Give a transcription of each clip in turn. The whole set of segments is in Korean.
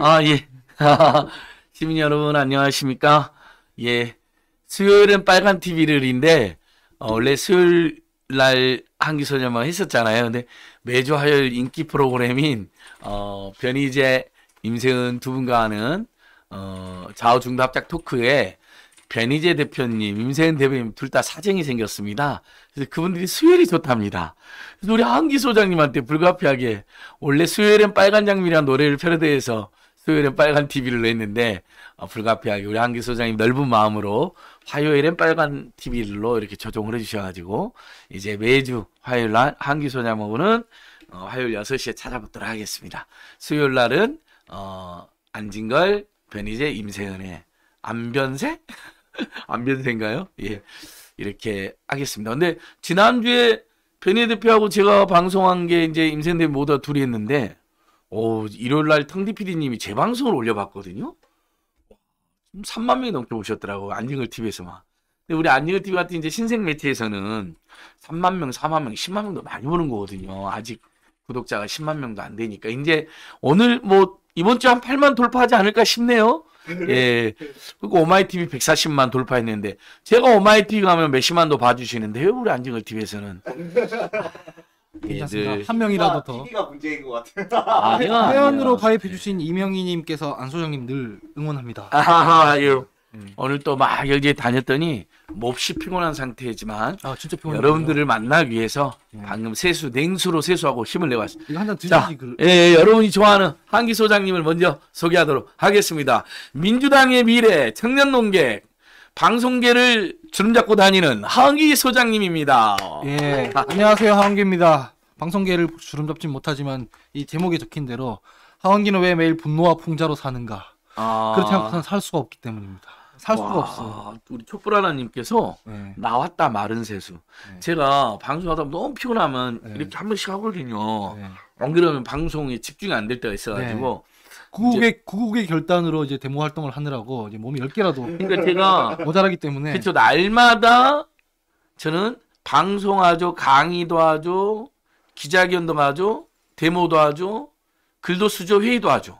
아, 예. 시민 여러분, 안녕하십니까? 예. 수요일은 빨간 TV를인데, 어, 원래 수요일 날 한기소녀만 뭐 했었잖아요. 근데 매주 화요일 인기 프로그램인, 어, 변희재, 임세은 두 분과 하는, 어, 좌우중도 합작 토크에 변희재 대표님, 임세현 대표님 둘 다 사정이 생겼습니다. 그래서 그분들이 수혈이 좋답니다. 그래서 우리 한기 소장님한테 불가피하게 원래 수요일엔 빨간 장미란 노래를 패러디해서 수요일엔 빨간 TV를 냈는데 어, 불가피하게 우리 한기 소장님 넓은 마음으로 화요일엔 빨간 TV로 이렇게 조정을 해주셔가지고 이제 매주 화요일 날 한기 소장하고는 어, 화요일 6시에 찾아뵙도록 하겠습니다. 수요일 날은 어, 안진걸, 변희재, 임세은의 안변세? 안변세인가요? 예. 이렇게 하겠습니다. 근데 지난주에 변희 대표하고 제가 방송한 게 이제 임센대 모두 둘이 했는데 오, 일요일 날텅디 PD님이 재 방송을 올려봤거든요. 3만 명이 넘게 오셨더라고 요 안징을 TV에서만. 근데 우리 안징을 TV 같은 이제 신생 매체에서는 3만 명, 4만 명, 10만 명도 많이 오는 거거든요. 아직 구독자가 10만 명도 안 되니까 이제 오늘 뭐 이번 주한 8만 돌파하지 않을까 싶네요. 예. 그리고 오마이TV 140만 돌파했는데 제가 오마이TV 가면 몇십만도 봐주시는데 왜 우리 안정을 TV에서는 괜찮습니다. 예, 네. 한 명이라도 아, 더. TV가 문제인 것 같아요. 아, 회원으로 가입해 주신 이명희님께서 안소정님 늘 응원합니다. 아하하 예. 음. 오늘 또 막 여기 다녔더니 몹시 피곤한 상태지만 아, 여러분들을 만나기 위해서 예. 방금 세수 냉수로 세수하고 힘을 내고 왔습니다. 이거 한잔 드시지. 그... 예, 예, 여러분이 좋아하는 한기 소장님을 먼저 소개하도록 하겠습니다. 민주당의 미래 청년 농객 방송계를 주름잡고 다니는 하기 소장님입니다. 예, 안녕하세요 하기입니다 방송계를 주름잡진 못하지만 이 제목에 적힌 대로 하기는왜 매일 분노와 풍자로 사는가? 아... 그렇지 않고는살 수가 없기 때문입니다. 살 수가 와, 없어. 우리 촛불하나님께서 네. 나왔다 마른 세수. 네. 제가 방송하다 너무 피곤하면 네. 이렇게 한 번씩 하거든요. 네. 안 그러면 방송에 집중이 안 될 때가 있어가지고. 네. 구국의 구국의 결단으로 이제 데모 활동을 하느라고 이제 몸이 열 개라도 그러니까 제가 모자라기 때문에 그렇죠 날마다 저는 방송하죠 강의도 하죠 기자회견도 하죠 데모도 하죠 글도 쓰죠 회의도 하죠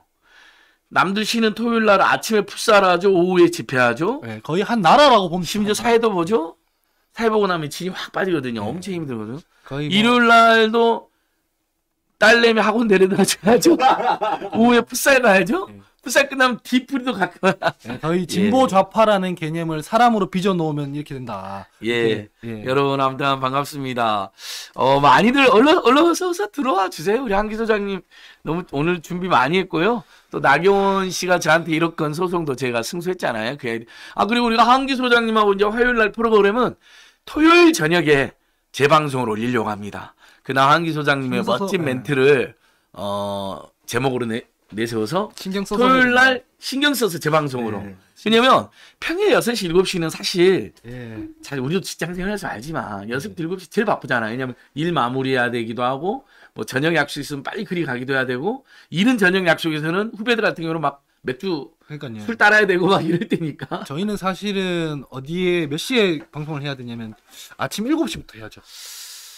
남들 쉬는 토요일 날 아침에 풋살하죠, 오후에 집회하죠. 네, 거의 한 나라라고 보면 심지어 사회도 보죠. 사회 보고 나면 진이 확 빠지거든요. 네. 엄청 힘들거든요. 거의 뭐... 일요일 날도 딸내미 학원 데려다 줘야죠. 오후에 풋살 가야죠. 네. 풋살 끝나면 뒤풀이도 가끔. 저희 예, 예. 진보 좌파라는 개념을 사람으로 빚어 놓으면 이렇게 된다. 예. 예. 예. 여러분 아무튼 반갑습니다. 어 많이들 얼른 얼른 서서 들어와 주세요. 우리 한기 소장님 너무 오늘 준비 많이 했고요. 또 나경원 씨가 저한테 이렇건 소송도 제가 승소했잖아요. 그아 그리고 우리가 한기 소장님하고 이제 화요일 날 프로그램은 토요일 저녁에 재방송을 올리려고 합니다. 그날 한기 소장님의 멋진 멘트를 어 제목으로 내, 내세워서 신경 써서 토요일 날 신경 써서 재방송으로. 네. 예, 예. 왜냐면 평일 6시 7시는 사실 네. 잘 우리도 직장 생활에서 알지만 6시 네. 7시 제일 바쁘잖아. 왜냐면 일 마무리해야 되기도 하고 뭐 저녁 약속 있으면 빨리 그리 가기도 해야 되고 이은 저녁 약속에서는 후배들 같은 경우는 막 맥주 그러니까요. 술 따라야 되고 막 이럴 때니까. 저희는 사실은 어디에 몇 시에 방송을 해야 되냐면 아침 7시부터 해야죠.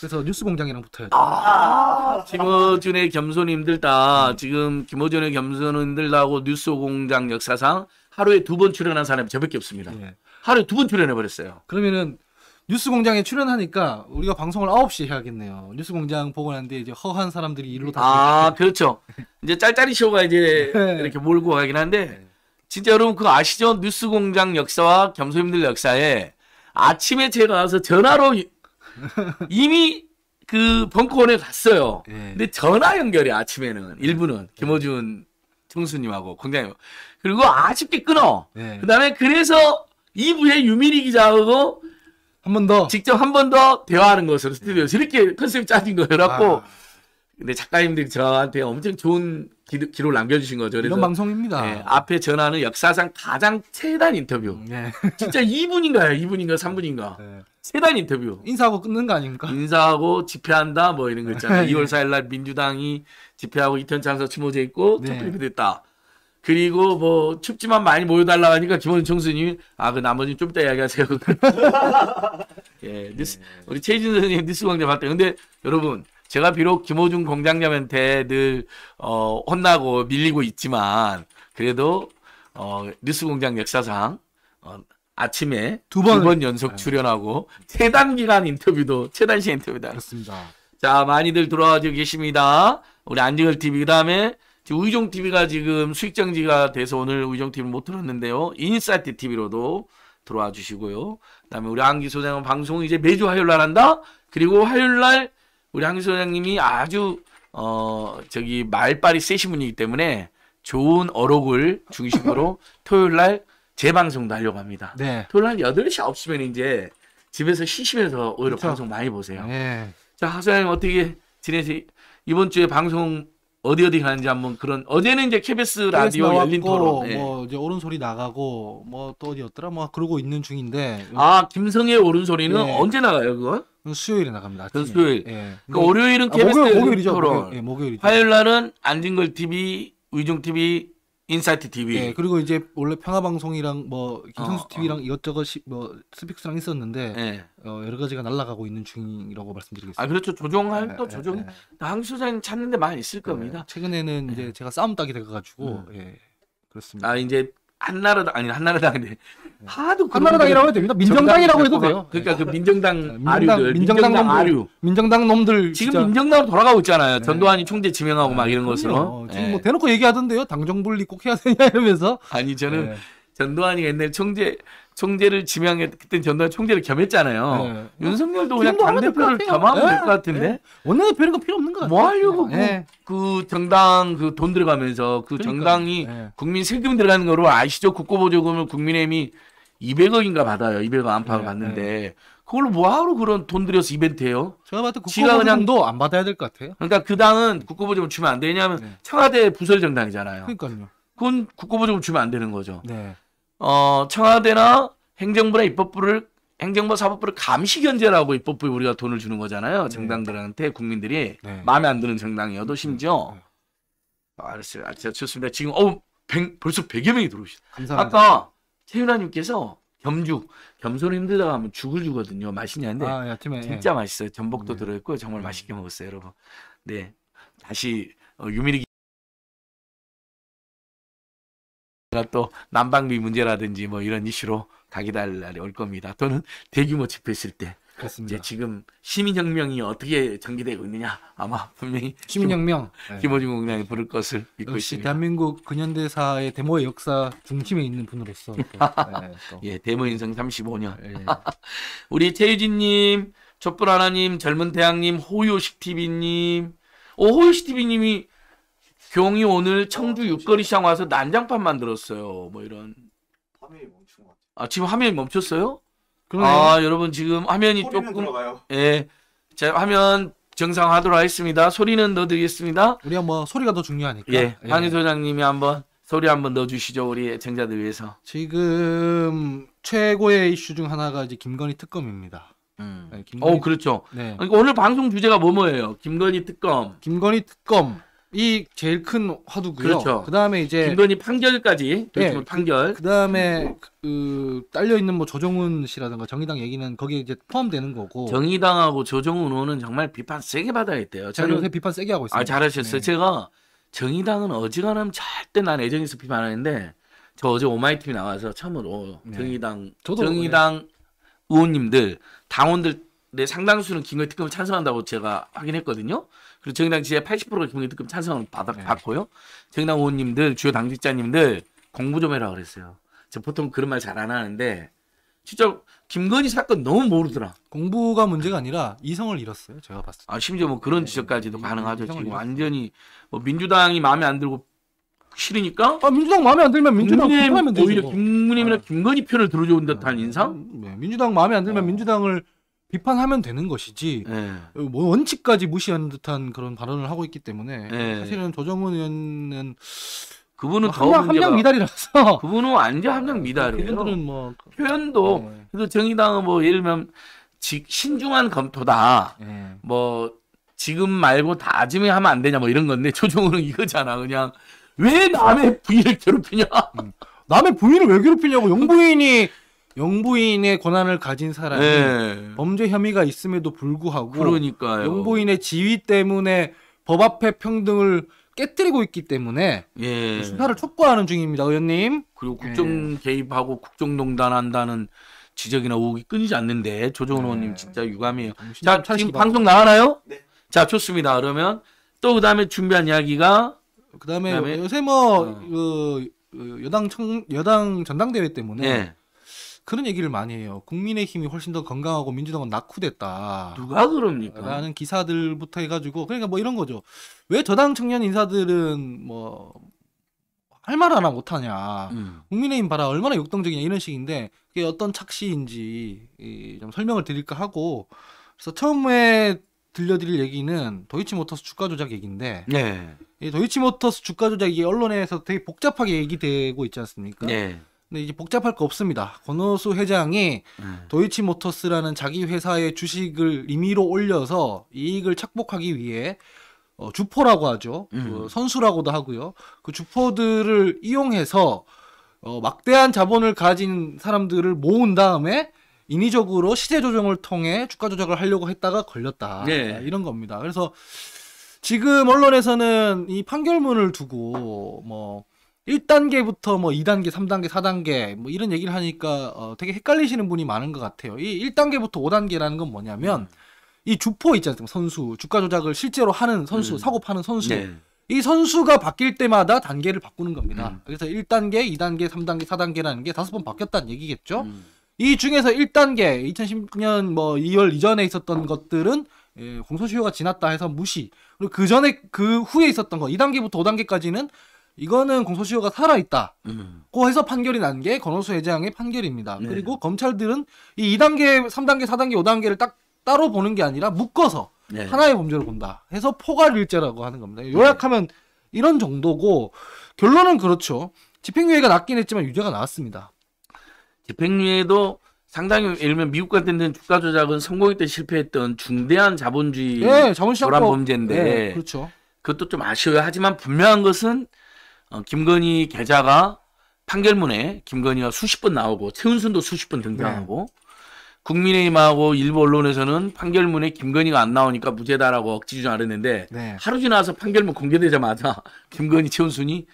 그래서 뉴스 공장이랑 붙어야 돼. 아~ 김어준의 겸손 힘들다. 지금 김어준의 겸손은 힘들다고 뉴스 공장 역사상 하루에 두 번 출연한 사람이 저밖에 없습니다. 예. 하루에 두 번 출연해 버렸어요. 그러면은 뉴스 공장에 출연하니까 우리가 방송을 9시 해야겠네요. 뉴스 공장 보고 난데 이제 허한 사람들이 일로 다. 아, 그렇죠. 이제 짤짤이 쇼가 이제 네. 이렇게 몰고 가긴 한데 네. 진짜 여러분 그거 아시죠? 뉴스 공장 역사와 겸손님들 역사에 아침에 제가 와서 전화로 이미 그 벙커원에 갔어요. 예. 근데 전화 연결이 아침에는 일부는 김호준 청수님하고굉장히 그리고 아쉽게 끊어. 예. 그다음에 그래서 2부에 유민희 기자하고 한 번 더 직접 한 번 더 대화하는 것으로 스튜디오에서 예. 이렇게 컨셉이 짜진 거여갖고 아. 근데 작가님들이 저한테 엄청 좋은 기, 록 남겨주신 거죠. 그래서 이런 방송입니다. 네, 앞에 전화는 역사상 가장 최단 인터뷰. 네. 진짜 2분인가요? 2분인가 3분인가? 최단 인터뷰. 인사하고 끊는 거 아닙니까? 인사하고 집회한다 뭐 이런 거 있잖아요. 2월 4일 날 민주당이 집회하고 이태원 참사 추모제 있고 투표표 네. 됐다. 그리고 뭐 춥지만 많이 모여달라 하니까 김원준 총수님이 아그 나머지 좀 이따 이야기하세요. 예, 뉴스, 우리 최진 선생님 뉴스 광장 봤다. 근데 여러분 제가 비록 김호중 공장장한테 늘 어, 혼나고 밀리고 있지만 그래도 어, 뉴스 공장 역사상 어, 아침에 두 번, 두번 연속 네. 출연하고 최단 기간 인터뷰도 최단 시 인터뷰다. 그렇습니다. 자 많이들 들어와 주 계십니다. 우리 안지걸 TV 그다음에 우이종 TV가 지금 수익정지가 돼서 오늘 우이종 TV 못 들었는데요. 인사이트 TV로도 들어와 주시고요. 그다음에 우리 안기 소장은 방송 이제 매주 화요일 날 한다. 그리고 화요일 날 우리 한 소장님이 아주 어 저기 말빨이 세신 분이기 때문에 좋은 어록을 중심으로 토요일 날 재방송도 하려고 합니다. 네. 토요일 날 8시 9시면 이제 집에서 쉬시면서 오히려 그렇죠. 방송 많이 보세요. 네. 자, 하소장님 어떻게 지내세 이번 주에 방송 어디 어디 가는지 한번 그런 어제는 이제 KBS 라디오 나왔고, 열린 토론 네. 뭐 이제 오른 소리 나가고 뭐 또 어디였더라 뭐 그러고 있는 중인데 아 김성의 오른 소리는 네. 언제 나가요 그건? 수요일에 나갑니다. 그 수요일. 예. 그러니까 월요일은 KBS 아, 목요일, 목요일이죠. 토론. 예, 목요일 화요일 날은 안진걸 TV, 의중 TV, 인사이트 TV. 예, 그리고 이제 원래 평화방송이랑 뭐 김성수 어, TV랑 어. 이것저것 뭐 스픽스랑 있었는데 예. 어, 여러 가지가 날아가고 있는 중이라고 말씀드리겠습니다. 아 그렇죠. 조정할 예, 또 예, 조정. 한국 예. 소장 찾는데 많이 있을 겁니다. 최근에는 이제 제가 싸움 따기 돼가지고 음. 예. 그렇습니다. 아 이제 한나라당 아니 한나라당인데 네. 하도 한나라당이라고 해도 됩니다. 민정당이라고 해도 돼요. 그러니까 그 네. 민정당 네, 아류들, 민정당, 민정당 아류, 민정당 놈들 지금 진짜... 민정당으로 돌아가고 있잖아요. 네. 전두환이 총재 지명하고 네. 막 이런 것으로. 지금 네. 뭐 대놓고 얘기하던데요. 당정 분리 꼭 해야 되냐 이러면서. 아니 저는 전두환이가 옛날에 총재 총재를 지명했 그때 전두환 총재를 겸했잖아요. 네. 윤석열도 그냥 당대표를 겸하면 네. 될것 같은데 네. 원내 대표는 거 필요 없는 거같아뭐 하려고 네. 그, 그 정당 그 돈 들어가면서 그 그러니까. 정당이 네. 국민 세금 들어가는 거로 아시죠? 국고보조금을 국민의힘이 200억인가 받아요. 200억 안팎을 받는데 그걸로 뭐하러 그런 돈 들여서 이벤트 해요? 제가 봤을 때 국고보조금도 안 받아야 될 것 같아요. 그러니까 그 당은 국고보조금 주면 안 되냐면 청와대 부설 정당이잖아요. 그러니까요. 그건 국고보조금 주면 안 되는 거죠. 네. 어, 청와대나 행정부나 입법부를 행정부 사법부를 감시 견제라고 입법부에 우리가 돈을 주는 거잖아요. 네. 정당들한테 국민들이 네. 마음에 안 드는 정당이어도 네. 심지어 네. 아, 알았어요. 아, 진짜 좋습니다. 지금 어, 100, 벌써 100여 명이 들어오시다. 감사합니다. 아까 최윤아님께서 겸주 겸손 힘들다고 하면 죽을 주거든요. 맛있냐는데 아, 야채만, 예, 진짜 예. 맛있어요. 전복도 네. 들어있고 정말 네. 맛있게 먹었어요, 여러분. 네 다시 어, 유미리 그러니까 또 난방비 문제라든지 뭐 이런 이슈로 가기 달 날이 올 겁니다. 또는 대규모 집회 있을 때 그렇습니다. 이제 지금 시민혁명이 어떻게 전개되고 있느냐 아마 분명히 시민혁명 네. 김, 호중 공장이 부를 것을 믿고 있습니다. 대한민국 근현대사의 데모의 역사 중심에 있는 분으로서 또, 네, 또. 예 데모 인생 35년 네. 예. 우리 최유진님 촛불 하나님 젊은 대학님 호요식 TV님 오 호요식 TV님이 경이 오늘 청주 육거리 시장 와서 난장판 만들었어요. 뭐 이런. 화면이 멈춘 것같아아 지금 화면이 멈췄어요? 그러네. 아 여러분 지금 화면이 조금 들어가요. 예, 제 화면 정상화하도록 하겠습니다. 소리는 넣어드리겠습니다. 우리가 뭐 소리가 더 중요하니까. 예, 예, 한희 소장님이 한번 소리 한번 넣어주시죠 우리 청자들 위해서. 지금 최고의 이슈 중 하나가 이제 김건희 특검입니다. 음. 네, 어, 김건희, 어 그렇죠. 네. 오늘 방송 주제가 뭐뭐예요? 김건희 특검. 김건희 특검. 이 제일 큰 화두고요. 그렇죠. 그다음에 이제 김건희 판결까지 네. 판결. 그다음에 그 딸려 있는 뭐 조정훈 씨라든가 정의당 얘기는 거기에 이제 포함되는 거고. 정의당하고 조정훈 의원은 정말 비판 세게 받아야 돼요. 제가 요새 비판 세게 하고 있어요. 아 잘하셨어요. 네. 제가 정의당은 어지간하면 절대 난 애정에서 비판하는데 저 어제 오마이TV 나와서 참으로 네. 정의당 저도 정의당 의원님들 당원들 내 상당수는 김건희 특검 찬성한다고 제가 확인했거든요. 그리고 정의당 지지의 80%가 김이득금 찬성을 받아, 네. 받고요. 정의당 의원님들, 주요 당직자님들 공부 좀 해라 그랬어요. 저 보통 그런 말 잘 안 하는데 진짜 김건희 사건 너무 모르더라. 공부가 문제가 아니라 이성을 잃었어요. 제가 봤을 때. 아 심지어 뭐 그런 네, 네. 지적까지도 네, 가능하죠. 지금 잃었어요. 완전히 뭐 민주당이 마음에 안 들고 싫으니까. 아 민주당 마음에 안 들면 민주당 하면 되죠. 오히려 뭐. 김문임이나 아. 김건희 편을 들어주는 듯한 아, 인상. 네, 민주당 마음에 안 들면 어. 민주당을 비판하면 되는 것이지 네. 뭐 원칙까지 무시하는 듯한 그런 발언을 하고 있기 때문에 네. 사실은 조정훈 의원은 그분은 더 뭐 함량, 함량 미달이라서 그분은 완전 함량 미달이에요. 그분들은 뭐 표현도 네. 그래서 정의당은 뭐 예를 들면 직, 신중한 검토다. 네. 뭐 지금 말고 다짐에 하면 안 되냐 뭐 이런 건데 조정훈은 이거잖아 그냥 왜 남의 부인을 괴롭히냐. 음. 남의 부인을 왜 괴롭히냐고 그 영부인이 영부인의 권한을 가진 사람이 네. 범죄 혐의가 있음에도 불구하고 그러니까요. 영부인의 지위 때문에 법 앞에 평등을 깨뜨리고 있기 때문에 예. 수사를 촉구하는 중입니다, 의원님. 그리고 네. 국정 예. 개입하고 국정농단 한다는 지적이나 의혹이 끊이지 않는데 조정원 네. 의원님 진짜 유감이에요. 자, 지금 방송 나가나요? 네. 자, 좋습니다. 그러면 또 그다음에 준비한 이야기가 그다음에, 그다음에 요새 뭐 어. 그, 그 여당 청 여당 전당대회 때문에 네. 그런 얘기를 많이 해요. 국민의힘이 훨씬 더 건강하고 민주당은 낙후됐다. 누가 그럽니까? 라는 기사들부터 해가지고 그러니까 뭐 이런 거죠. 왜 저당 청년 인사들은 뭐 할 말 하나 못하냐. 음. 국민의힘 봐라 얼마나 역동적이냐 이런 식인데 그게 어떤 착시인지 좀 설명을 드릴까 하고 그래서 처음에 들려드릴 얘기는 도이치모터스 주가 조작 얘기인데 네. 도이치모터스 주가 조작 이 언론에서 되게 복잡하게 얘기되고 있지 않습니까? 네. 근데 이제 복잡할 거 없습니다. 권오수 회장이 음. 네. 도이치모터스라는 자기 회사의 주식을 임의로 올려서 이익을 착복하기 위해 어, 주포라고 하죠. 음. 그 선수라고도 하고요. 그 주포들을 이용해서 어, 막대한 자본을 가진 사람들을 모은 다음에 인위적으로 시세 조정을 통해 주가 조작을 하려고 했다가 걸렸다. 네. 이런 겁니다. 그래서 지금 언론에서는 이 판결문을 두고 뭐 1단계부터 뭐 2단계, 3단계, 4단계 뭐 이런 얘기를 하니까 어, 되게 헷갈리시는 분이 많은 것 같아요. 이 1단계부터 5단계라는 건 뭐냐면 음. 이 주포 있잖아요. 선수 주가 조작을 실제로 하는 선수, 음. 사고 파는 선수. 네. 이 선수가 바뀔 때마다 단계를 바꾸는 겁니다. 음. 그래서 1단계, 2단계, 3단계, 4단계라는 게 다섯 번 바뀌었다는 얘기겠죠. 음. 이 중에서 1단계 2 0 1 9년뭐 2월 이전에 있었던 것들은 예, 공소시효가 지났다 해서 무시. 그리고 그 전에 그 후에 있었던 거 2단계부터 5단계까지는 이거는 공소시효가 살아있다고 음. 해서 판결이 난게 권오수 회장의 판결입니다. 네. 그리고 검찰들은 이 2단계, 3단계, 4단계, 5단계를 딱 따로 보는 게 아니라 묶어서 네. 하나의 범죄로 본다. 해서 포괄일죄라고 하는 겁니다. 요약하면 이런 정도고 결론은 그렇죠. 집행유예가 낮긴 했지만 유죄가 나왔습니다. 집행유예도 상당히 예를 들면 미국 같은 데는 주가 조작은 성공했던 실패했던 중대한 자본주의 예, 네, 자본시장 범죄인데 예, 그렇죠. 그것도 좀 아쉬워요. 하지만 분명한 것은 어, 김건희 계좌가 판결문에 김건희가 수십 번 나오고 최은순도 수십 번 등장하고 네. 국민의힘하고 일부 언론에서는 판결문에 김건희가 안 나오니까 무죄다라고 억지 주장을 했는데 네. 하루 지나서 판결문 공개되자마자 김건희 최은순이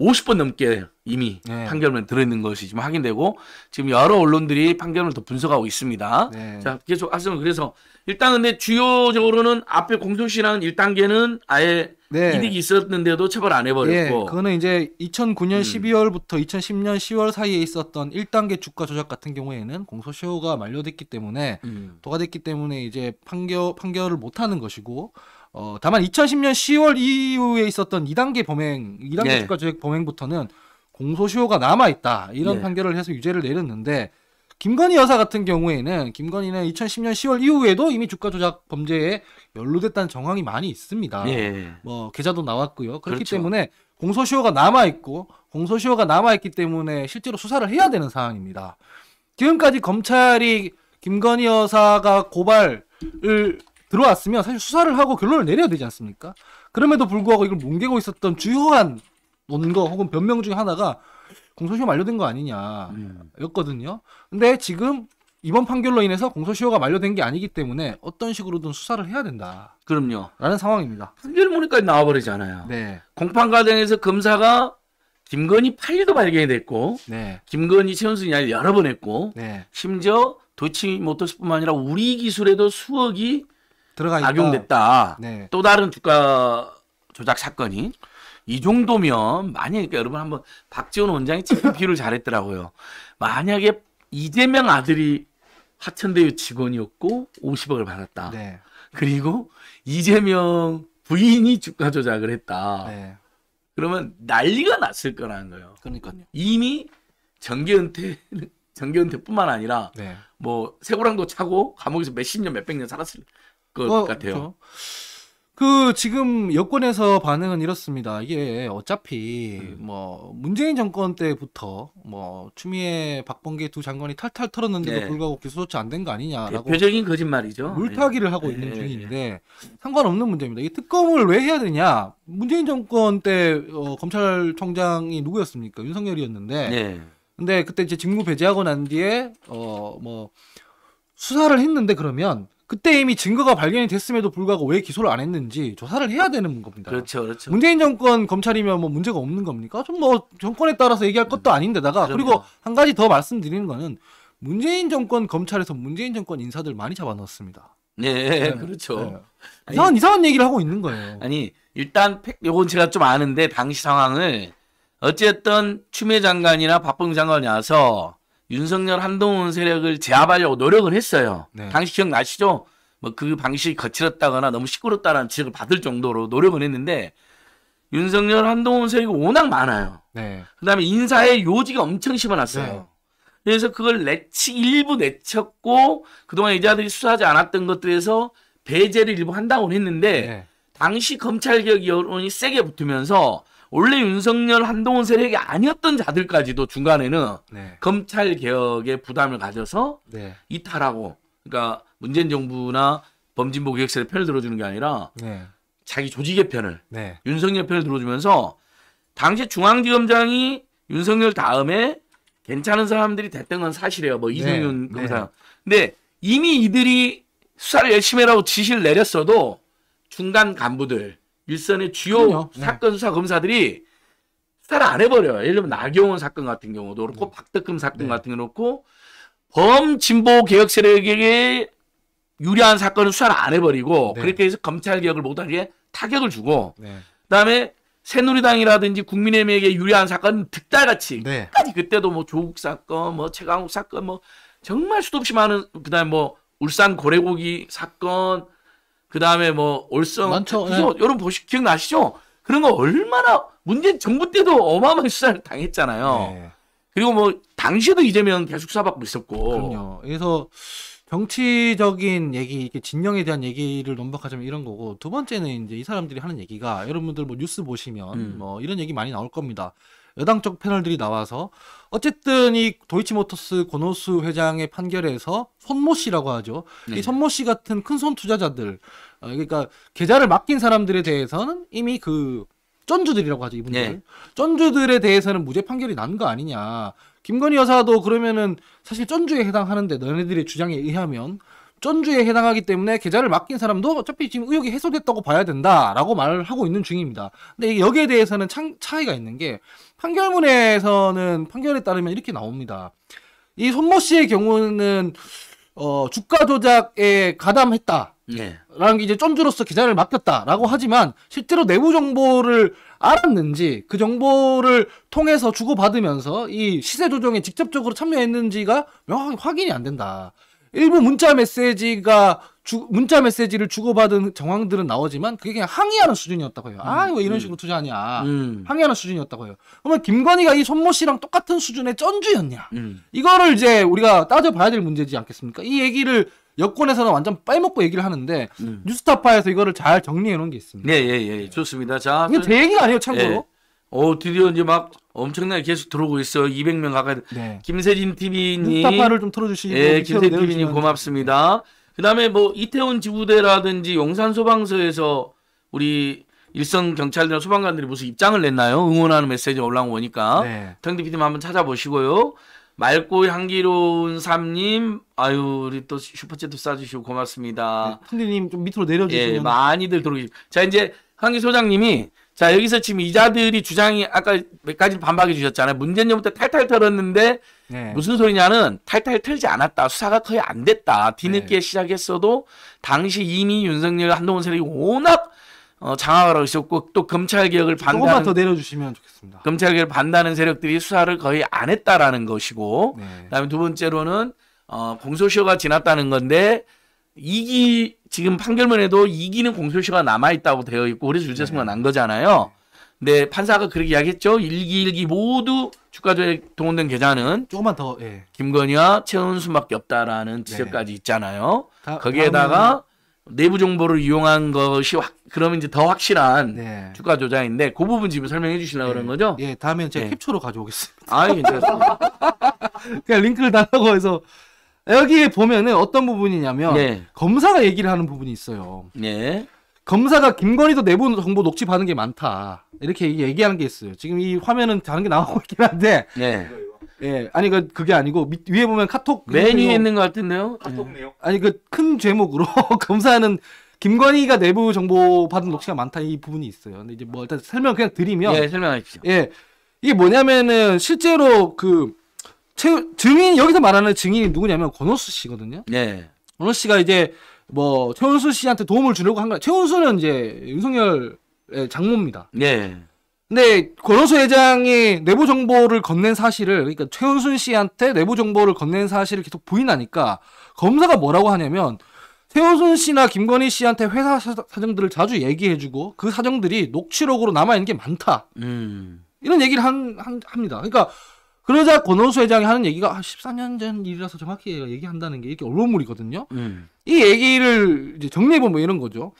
50번 넘게 이미 네. 판결문 에 들어있는 것이 지금 확인되고 지금 여러 언론들이 판결문을 더 분석하고 있습니다. 네. 자 계속 하시면 그래서 일단 근데 주요적으로는 앞에 공소시랑 1단계는 아예 네. 이득이 있었는데도 처벌 안 해버렸고 예, 그거는 이제 2009년 음. 12월부터 2010년 10월 사이에 있었던 1단계 주가 조작 같은 경우에는 공소시효가 만료됐기 때문에 음. 도가 됐기 때문에 이제 판결 판결을 못하는 것이고 어, 다만 2010년 10월 이후에 있었던 2단계 범행, 2단계 예. 주가조직 범행부터는 공소시효가 남아있다. 이런 예. 판결을 해서 유죄를 내렸는데, 김건희 여사 같은 경우에는, 김건희는 2010년 10월 이후에도 이미 주가조작 범죄에 연루됐다는 정황이 많이 있습니다. 예. 뭐, 계좌도 나왔고요. 그렇기 그렇죠. 때문에 공소시효가 남아있고, 공소시효가 남아있기 때문에 실제로 수사를 해야 되는 상황입니다. 지금까지 검찰이 김건희 여사가 고발을 들어왔으면 사실 수사를 하고 결론을 내려야 되지 않습니까? 그럼에도 불구하고 이걸 뭉개고 있었던 주요한 논거 혹은 변명 중에 하나가 공소시효 만료된 거 아니냐였거든요. 음. 근데 지금 이번 판결로 인해서 공소시효가 만료된 게 아니기 때문에 어떤 식으로든 수사를 해야 된다. 그럼요. 라는 상황입니다. 판결문까지 나와버리잖아요. 네. 공판 과정에서 검사가 김건희 8일도 발견이 됐고, 네. 김건희 최원순이 아니 여러 번 했고, 네. 심지어 도치모터스뿐만 아니라 우리 기술에도 수억이 들어가 있다. 악용됐다. 네. 또 다른 주가 조작 사건이 이 정도면 만약에 그러니까 여러분 한번 박지원 원장이 참 비유를 잘했더라고요. 만약에 이재명 아들이 하천대유 직원이었고 50억을 받았다. 네. 그리고 이재명 부인이 주가 조작을 했다. 네. 그러면 난리가 났을 거라는 거예요. 그러니까요. 이미 정계 은퇴 정계 은퇴뿐만 아니라 네. 뭐 세고랑도 차고 감옥에서 몇십 년 몇백 년 살았을 것 어, 같아요. 그렇죠. 그 지금 여권에서 반응은 이렇습니다. 이게 어차피 음. 뭐 문재인 정권 때부터 뭐 추미애, 박범계 두 장관이 탈탈 털었는데도 네. 불구하고 기소조치 안된 거 아니냐라고 대표적인 거짓말이죠. 물타기를 예. 하고 네. 있는 예, 예. 중인데 상관없는 문제입니다. 이 특검을 왜 해야 되냐? 문재인 정권 때 어, 검찰총장이 누구였습니까? 윤석열이었는데. 네. 근데 그때 이제 직무 배제하고 난 뒤에 어 뭐 수사를 했는데 그러면 그때 이미 증거가 발견이 됐음에도 불구하고 왜 기소를 안 했는지 조사를 해야 되는 겁니다. 그렇죠, 그렇죠. 문재인 정권 검찰이면 뭐 문제가 없는 겁니까? 좀 뭐 정권에 따라서 얘기할 것도 음, 아닌데다가 그리고한 가지 더 말씀드리는 거는 문재인 정권 검찰에서 문재인 정권 인사들 많이 잡아넣었습니다. 네, 네 그렇죠. 네. 이상한 아니, 이상한 얘기를 하고 있는 거예요. 아니 일단 요건 제가 좀 아는데 당시 상황을 어쨌든 추미애 장관이나 박봉 장관이 와서 윤석열 한동훈 세력을 제압하려고 노력을 했어요. 네. 당시 기억나시죠? 뭐 그 방식이 거칠었다거나 너무 시끄럽다라는 지적을 받을 정도로 노력을 했는데 윤석열 한동훈 세력이 워낙 많아요. 네. 그다음에 인사의 요지가 엄청 심어놨어요. 네. 그래서 그걸 내치 일부 내쳤고 그동안 여자들이 수사하지 않았던 것들에서 배제를 일부 한다고 했는데 네. 당시 검찰개혁 여론이 세게 붙으면서 원래 윤석열 한동훈 세력이 아니었던 자들까지도 중간에는 네. 검찰 개혁에 부담을 가져서 네. 이탈하고 그러니까 문재인 정부나 범진보 기획세를 편을 들어주는 게 아니라 네. 자기 조직의 편을 네. 윤석열 편을 들어주면서 당시 중앙지검장이 윤석열 다음에 괜찮은 사람들이 됐던 건 사실이에요. 뭐 네. 이승윤 네. 검사. 근데 이미 이들이 수사를 열심히 해라고 지시를 내렸어도 중간 간부들 일선의 주요 네. 사건 수사 검사들이 수사를 안 해버려요. 예를 들면 나경원 사건 같은 경우도 그렇고 네. 박덕금 사건 네. 같은 경우도 그렇고 범진보 개혁 세력에게 유리한 사건을 수사를 안 해버리고 네. 그렇게 해서 검찰 개혁을 못하게 타격을 주고 네. 그다음에 새누리당이라든지 국민의힘에게 유리한 사건은 득달같이 네. 끝까지 그때도 뭐 조국 사건 뭐 최강욱 사건 뭐 정말 수도 없이 많은 그다음에 뭐 울산 고래고기 사건 그 다음에 뭐 올성, 많죠. 그래서 네. 여러분 보시 기억나시죠? 그런 거 얼마나 문재인 정부 때도 어마어마한 수사를 당했잖아요. 네. 그리고 뭐 당시에도 이재명 계속 수사받고 있었고. 그럼요. 그래서 정치적인 얘기, 이렇게 진영에 대한 얘기를 논박하자면 이런 거고 두 번째는 이제 이 사람들이 하는 얘기가 여러분들 뭐 뉴스 보시면 음. 뭐 이런 얘기 많이 나올 겁니다. 여당 쪽 패널들이 나와서 어쨌든 이 도이치모터스 고노수 회장의 판결에서 손모 씨라고 하죠. 네. 이 손모 씨 같은 큰 손 투자자들, 어, 그러니까 계좌를 맡긴 사람들에 대해서는 이미 그 쩐주들이라고 하죠 이분들. 네. 쩐주들에 대해서는 무죄 판결이 난 거 아니냐. 김건희 여사도 그러면은 사실 쩐주에 해당하는데 너네들의 주장에 의하면 전주에 해당하기 때문에 계좌를 맡긴 사람도 어차피 지금 의혹이 해소됐다고 봐야 된다라고 말을 하고 있는 중입니다. 근데 여기에 대해서는 창, 차이가 있는 게 판결문에서는 판결에 따르면 이렇게 나옵니다. 이 손모 씨의 경우는 어, 주가 조작에 가담했다. 라는 게 이제 쩐주로서 계좌를 맡겼다라고 하지만 실제로 내부 정보를 알았는지 그 정보를 통해서 주고받으면서 이 시세 조정에 직접적으로 참여했는지가 명확하게 확인이 안 된다. 일부 문자 메시지가 주, 문자 메시지를 주고받은 정황들은 나오지만 그게 그냥 항의하는 수준이었다고 해요. 아, 음, 아왜 이런 식으로 투자하냐. 음. 항의하는 수준이었다고 해요. 그러면 김건희가 이 손모 씨랑 똑같은 수준의 쩐주였냐. 음. 이거를 이제 우리가 따져봐야 될 문제지 않겠습니까? 이 얘기를 여권에서는 완전 빨먹고 얘기를 하는데 음. 뉴스타파에서 이거를 잘 정리해 놓은 게 있습니다. 네, 예, 예, 예, 좋습니다. 자, 이게 제 얘기가 아니에요, 참고로. 예. 오 어, 드디어 이제 막 엄청나게 계속 들어오고 있어요. 200명 가까이. 네. 김세진 TV님. 스타파를 좀 틀어주시고. 예, 뭐 김세진 TV님 고맙습니다. 그다음에 뭐 이태원 지구대라든지 용산 소방서에서 우리 일선 경찰이나 소방관들이 무슨 입장을 냈나요? 응원하는 메시지 가 올라온 거니까. 네. 평디 PD님 한번 찾아보시고요. 맑고 향기로운 삼님, 아유 우리 또 슈퍼챗도 쏴주시고 고맙습니다. 네, 디님좀 밑으로 내려주시면. 예, 많이들 들어오시. 자 이제 한기 소장님이 자, 여기서 지금 이자들이 주장이 아까 몇 가지 반박해 주셨잖아요. 문재인 정부 때 탈탈 털었는데 네. 무슨 소리냐는 탈탈 털지 않았다. 수사가 거의 안 됐다. 뒤늦게 네. 시작했어도 당시 이미 윤석열 한동훈 세력이 워낙 어, 장악을 하고 있었고 또 검찰 개혁을 반대하는 조금만 더 내려주시면 좋겠습니다. 검찰 개혁을 반대하는 세력들이 수사를 거의 안 했다라는 것이고 네. 그다음에 두 번째로는 어, 공소시효가 지났다는 건데 이기 지금 판결문에도 이기는 공소시효가 남아있다고 되어 있고 그래서 유죄 선고난 거잖아요. 근데 판사가 그렇게 이야기했죠. 일기 일기 모두 주가조에 동원된 계좌는 조금만 더 예. 김건희와 최은순밖에 없다라는 네. 지적까지 있잖아요. 다, 거기에다가 내부 정보를 이용한 것이 확, 그러면 이제 더 확실한 네. 주가 조작인데 그 부분 지금 설명해 주시려고 네. 그런 거죠? 예, 다음에 제가 네. 캡처로 가져오겠습니다. 아, 괜찮습니다. 그냥 링크를 달라고 해서 여기에 보면은 어떤 부분이냐면 네. 검사가 얘기를 하는 부분이 있어요. 네. 검사가 김건희도 내부 정보 녹취받은 게 많다 이렇게 얘기하는 게 있어요. 지금 이 화면은 다른 게 나오고 있긴 한데. 네. 예, 아니 그 그게 아니고 밑, 위에 보면 카톡 맨 위에 있는 것 같은데요. 카톡 내용. 예. 아니 그 큰 제목으로 검사는 김건희가 내부 정보 받은 녹취가 많다 이 부분이 있어요. 근데 이제 뭐 일단 설명 그냥 드리면. 예, 설명하십시오. 예, 이게 뭐냐면은 실제로 그 최, 증인 여기서 말하는 증인이 누구냐면 권호수 씨거든요. 네. 권호수 씨가 이제 뭐 최원수 씨한테 도움을 주려고 한 거야. 최원수는 이제 윤석열의 장모입니다. 네. 근데 권호수 회장이 내부 정보를 건넨 사실을 그러니까 최원순 씨한테 내부 정보를 건넨 사실을 계속 부인하니까 검사가 뭐라고 하냐면 최원순 씨나 김건희 씨한테 회사 사정들을 자주 얘기해주고 그 사정들이 녹취록으로 남아 있는 게 많다. 음. 이런 얘기를 한, 한 합니다. 그러니까 그러자 권호수 회장이 하는 얘기가 아, 1 4년전 일이라서 정확히 얘기한다는 게 이렇게 얼버무리거든요. 음. 이 얘기를 이제 정리해보면 뭐 이런 거죠.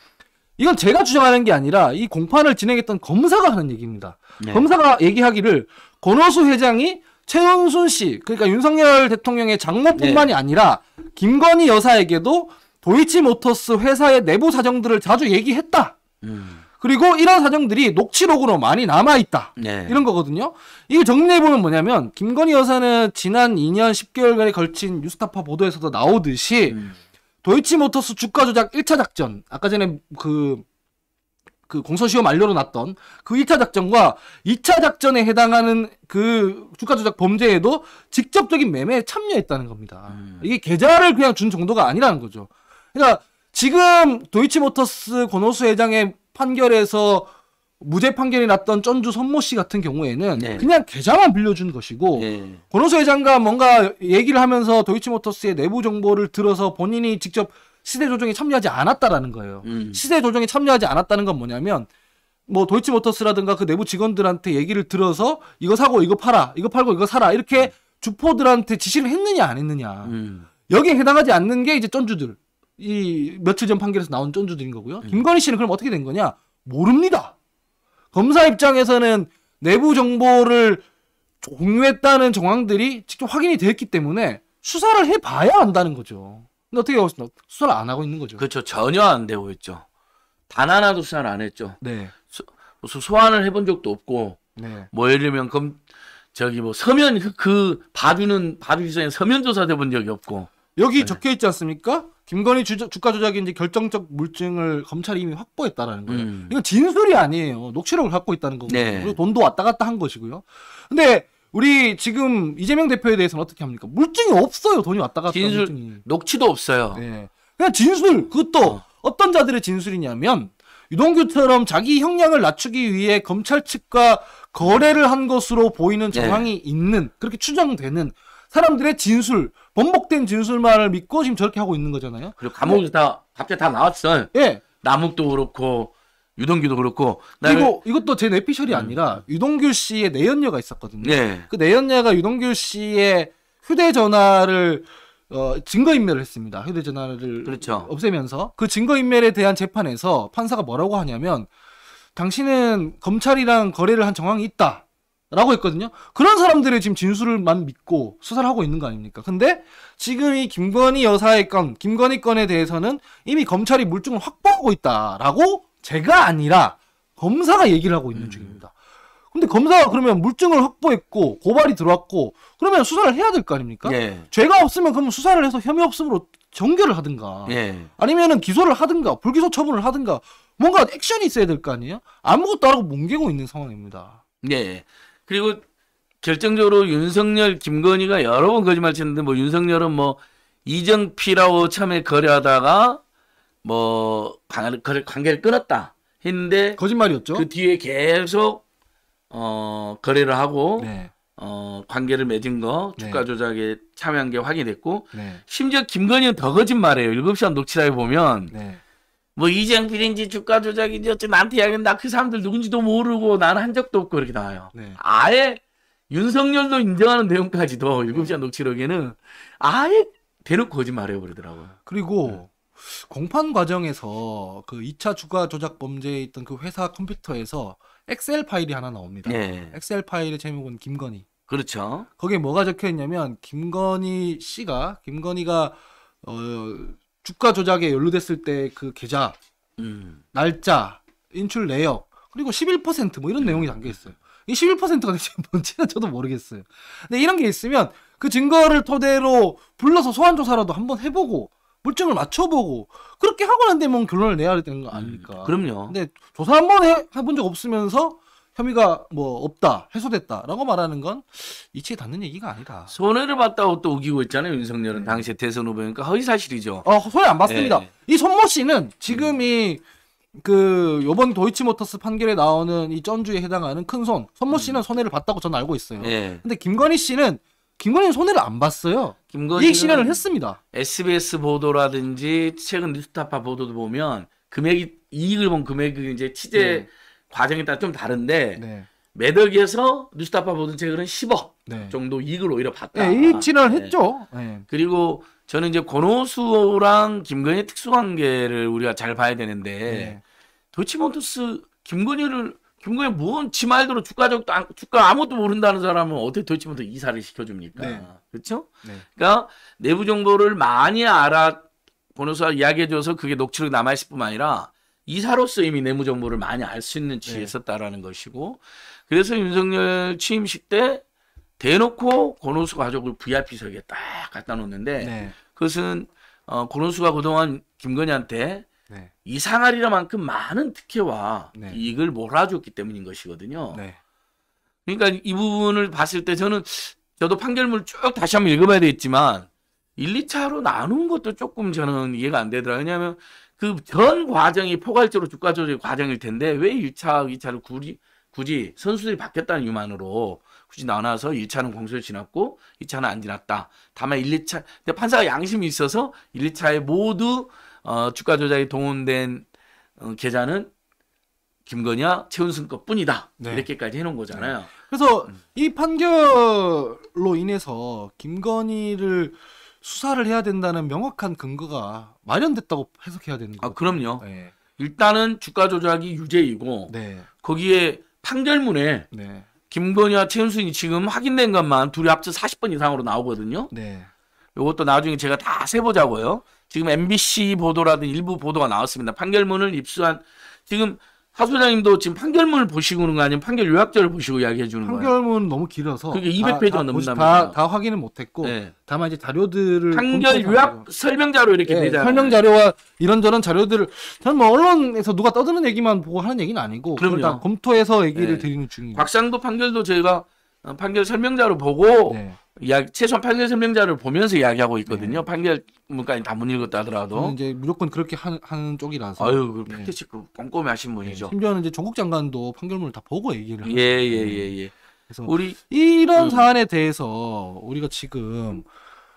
이건 제가 주장하는 게 아니라 이 공판을 진행했던 검사가 하는 얘기입니다. 네. 검사가 얘기하기를 권호수 회장이 최은순 씨, 그러니까 윤석열 대통령의 장모뿐만이 네. 아니라 김건희 여사에게도 도이치모터스 회사의 내부 사정들을 자주 얘기했다. 음. 그리고 이런 사정들이 녹취록으로 많이 남아 있다. 네. 이런 거거든요. 이걸 정리해 보면 뭐냐면 김건희 여사는 지난 2년 10개월간에 걸친 뉴스타파 보도에서도 나오듯이 음. 도이치모터스 주가 조작 1차 작전 아까 전에 그그 그 공소시효 만료로 났던 그2차 작전과 2차 작전에 해당하는 그 주가 조작 범죄에도 직접적인 매매에 참여했다는 겁니다. 음. 이게 계좌를 그냥 준 정도가 아니라는 거죠. 그러니까 지금 도이치모터스 권호수 회장의 판결에서 무죄 판결이 났던 전주 선모 씨 같은 경우에는 네. 그냥 계좌만 빌려준 것이고 네. 권호수 회장과 뭔가 얘기를 하면서 도이치모터스의 내부 정보를 들어서 본인이 직접 시세 조정에 참여하지 않았다라는 거예요. 음. 시세 조정에 참여하지 않았다는 건 뭐냐면 뭐 도이치모터스라든가 그 내부 직원들한테 얘기를 들어서 이거 사고 이거 팔아 이거 팔고 이거 사라 이렇게 주포들한테 지시를 했느냐 안 했느냐 음. 여기에 해당하지 않는 게 이제 전주들 이 며칠 전 판결에서 나온 전주들인 거고요. 음. 김건희 씨는 그럼 어떻게 된 거냐? 모릅니다. 검사 입장에서는 내부 정보를 공유했다는 정황들이 직접 확인이 됐기 때문에 수사를 해봐야 한다는 거죠. 근데 어떻게 하고 있 수사를 안 하고 있는 거죠. 그렇죠. 전혀 안 되고 있죠. 단 하나도 수사를 안 했죠. 네. 소, 소환을 해본 적도 없고, 네. 뭐 예를 들면 검 저기 뭐 서면 그, 그, 그 봐주는 봐주기 전에 서면 조사 해본 적이 없고. 여기 네. 적혀 있지 않습니까? 김건희 주저, 주가 조작이 이 결정적 물증을 검찰이 이미 확보했다라는 거예요. 음. 이건 진술이 아니에요. 녹취록을 갖고 있다는 거고 네. 그리고 돈도 왔다 갔다 한 것이고요. 근데 우리 지금 이재명 대표에 대해서는 어떻게 합니까? 물증이 없어요. 돈이 왔다 갔다 진술, 물증이. 녹취도 없어요. 네. 그냥 진술 그것도 어. 떤 자들의 진술이냐면 유동규처럼 자기 형량을 낮추기 위해 검찰 측과 거래를 한 것으로 보이는 네. 정황이 네. 있는 그렇게 추정되는 사람들의 진술 번복된 진술만을 믿고 지금 저렇게 하고 있는 거잖아요. 그리고 감옥에서 네. 다 갑자기 다 나왔어. 예. 남욱도 그렇고 유동규도 그렇고 그리고 이것도 제 내피셜이 음. 아니라 유동규 씨의 내연녀가 있었거든요. 네. 그 내연녀가 유동규 씨의 휴대전화를 어, 증거인멸을 했습니다. 휴대전화를 그렇죠. 없애면서 그 증거인멸에 대한 재판에서 판사가 뭐라고 하냐면 당신은 검찰이랑 거래를 한 정황이 있다. 라고 했거든요. 그런 사람들의 지금 진술을만 믿고 수사를 하고 있는 거 아닙니까? 근데 지금 이 김건희 여사의 건, 김건희 건에 대해서는 이미 검찰이 물증을 확보하고 있다라고 제가 아니라 검사가 얘기를 하고 있는 음. 중입니다. 근데 검사가 그러면 물증을 확보했고 고발이 들어왔고 그러면 수사를 해야 될 거 아닙니까? 예. 죄가 없으면 그러면 수사를 해서 혐의 없음으로 정결을 하든가 예. 아니면은 기소를 하든가 불기소 처분을 하든가 뭔가 액션이 있어야 될 거 아니에요? 아무것도 안 하고 뭉개고 있는 상황입니다. 예. 그리고 결정적으로 윤석열, 김건희가 여러 번 거짓말 쳤는데 뭐 윤석열은 뭐 이정피라고 처음에 거래하다가 뭐 관계를 끊었다 했는데 거짓말이었죠. 그 뒤에 계속 어 거래를 하고 네. 어 관계를 맺은 거 네. 주가 조작에 참여한 게 확인됐고 네. 심지어 김건희는 더 거짓말해요. 7시 간 녹취라에 보면 네. 뭐 이재영 PD인지 주가 조작인지 어째 나한테 이야기는 나그 사람들 누군지도 모르고 나한 적도 없고 이렇게 나와요. 네. 아예 윤석열도 인정하는 내용까지도 일곱 시간 녹취록에는 아예 대놓고 거짓말해 버리더라고요. 그리고 네. 공판 과정에서 그 2차 주가 조작 범죄에 있던 그 회사 컴퓨터에서 엑셀 파일이 하나 나옵니다. 네. 엑셀 파일의 제목은 김건희. 그렇죠. 거기에 뭐가 적혀 있냐면 김건희 씨가 김건희가 어 주가 조작에 연루됐을 때 그 계좌, 음. 날짜, 인출 내역, 그리고 11%뭐 이런 내용이 담겨 있어요. 이 11%가 대체 뭔지는 저도 모르겠어요. 근데 이런 게 있으면 그 증거를 토대로 불러서 소환 조사라도 한번 해보고 물증을 맞춰보고 그렇게 하고 난 뒤에 면 결론을 내야 되는 거 아닙니까? 음, 그럼요. 근데 조사 한번 해본 적 없으면서 혐의가 뭐 없다 해소됐다라고 말하는 건 이치에 닿는 얘기가 아니다. 손해를 봤다고 또 우기고 있잖아요 윤석열은 네. 당시 대선 후보니까 허위 사실이죠. 어 손해 안 봤습니다. 네. 이 손모 씨는 지금이 그 요번 도이치모터스 판결에 나오는 이 전주에 해당하는 큰손 손모 음. 씨는 손해를 봤다고 저는 알고 있어요. 네. 근데 김건희 씨는 김건희는 손해를 안 봤어요. 김건희 실현을 했습니다. SBS 보도라든지 최근 뉴스타파 보도도 보면 금액이 이익을 본 금액이 이제 취재 네. 과정에 따라 좀 다른데 네. 매덕에서 뉴스타파 보던 책은 10억 네. 정도 이익을 오히려 봤다. 네, 이익진을 네. 했죠. 네. 그리고 저는 이제 권오수랑 김건희 의 특수관계를 우리가 잘 봐야 되는데 네. 도치모터스 김건희를 김건희 뭔지 말대로 주가적도 주가 아무것도 모른다는 사람은 어떻게 도치모터 이사를 시켜줍니까? 네. 그렇죠? 그러니까 내부 정보를 많이 알아 권오수가 이야기해줘서 그게 녹취록 남아있을 뿐만 아니라 이사로서 이미 내무 정보를 많이 알 수 있는 지혜에 네. 있었다라는 것이고 그래서 윤석열 취임식 때 대놓고 권오수 가족을 VIP석에 딱 갖다 놓는데 네. 그것은 어, 권오수가 그동안 김건희한테 네. 이상하리라만큼 많은 특혜와 네. 이익을 몰아줬기 때문인 것이거든요. 네. 그러니까 이 부분을 봤을 때 저는 저도 판결문을 쭉 다시 한번 읽어봐야 되겠지만 1, 2차로 나눈 것도 조금 저는 이해가 안 되더라. 왜냐하면 그전 과정이 포괄적으로 주가 조절 과정일 텐데 왜 1차, 2차를 굳이, 굳이 선수들이 바뀌었다는 유만으로 굳이 나눠서 1차는 공소를 지났고 2차는 안 지났다. 다만 1, 2차, 근데 판사가 양심이 있어서 1, 2차에 모두 어, 주가 조작이 동원된 어, 계좌는 김건희와 최은순 것 뿐이다. 네. 이렇게까지 해놓은 거잖아요. 네. 그래서 음. 이 판결로 인해서 김건희를 수사를 해야 된다는 명확한 근거가 마련됐다고 해석해야 되는 거죠 아, 그럼요. 네. 일단은 주가 조작이 유죄이고 네. 거기에 판결문에 네. 김건희와 최은순이 지금 확인된 것만 둘이 합쳐 40번 이상으로 나오거든요. 네. 이것도 나중에 제가 다 세보자고요. 지금 MBC 보도라든 일부 보도가 나왔습니다. 판결문을 입수한 지금 하 소장님도 지금 판결문을 보시고 그는거 아니면 판결 요약자를 보시고 이야기해 주는 거예요? 판결문 너무 길어서 그게 그러니까 200페이지가 넘는다. 다, 다 확인은 못했고 네. 다만 이제 자료들을 판결 요약 설명 자료 이렇게 네, 되잖아요. 설명 자료와 이런저런 자료들을 저는 뭐 언론에서 누가 떠드는 얘기만 보고 하는 얘기는 아니고 그럼요. 다 검토해서 얘기를 네. 드리는 중이에요. 곽상도 판결도 저희가 어, 판결 설명 자료 보고 네. 이야 최소한 판결 설명자를 보면서 이야기하고 있거든요. 네. 판결문까지 다못 읽었다 하더라도 이제 무조건 그렇게 하, 는 쪽이라서 아유 그 팩트 네. 체크 그 꼼꼼히 하신 네. 분이죠. 심지어는 이제 종국 장관도 판결문을 다 보고 얘기를 예, 예, 하예요. 예예예 예, 그래서 우리 이런 음. 사안에 대해서 우리가 지금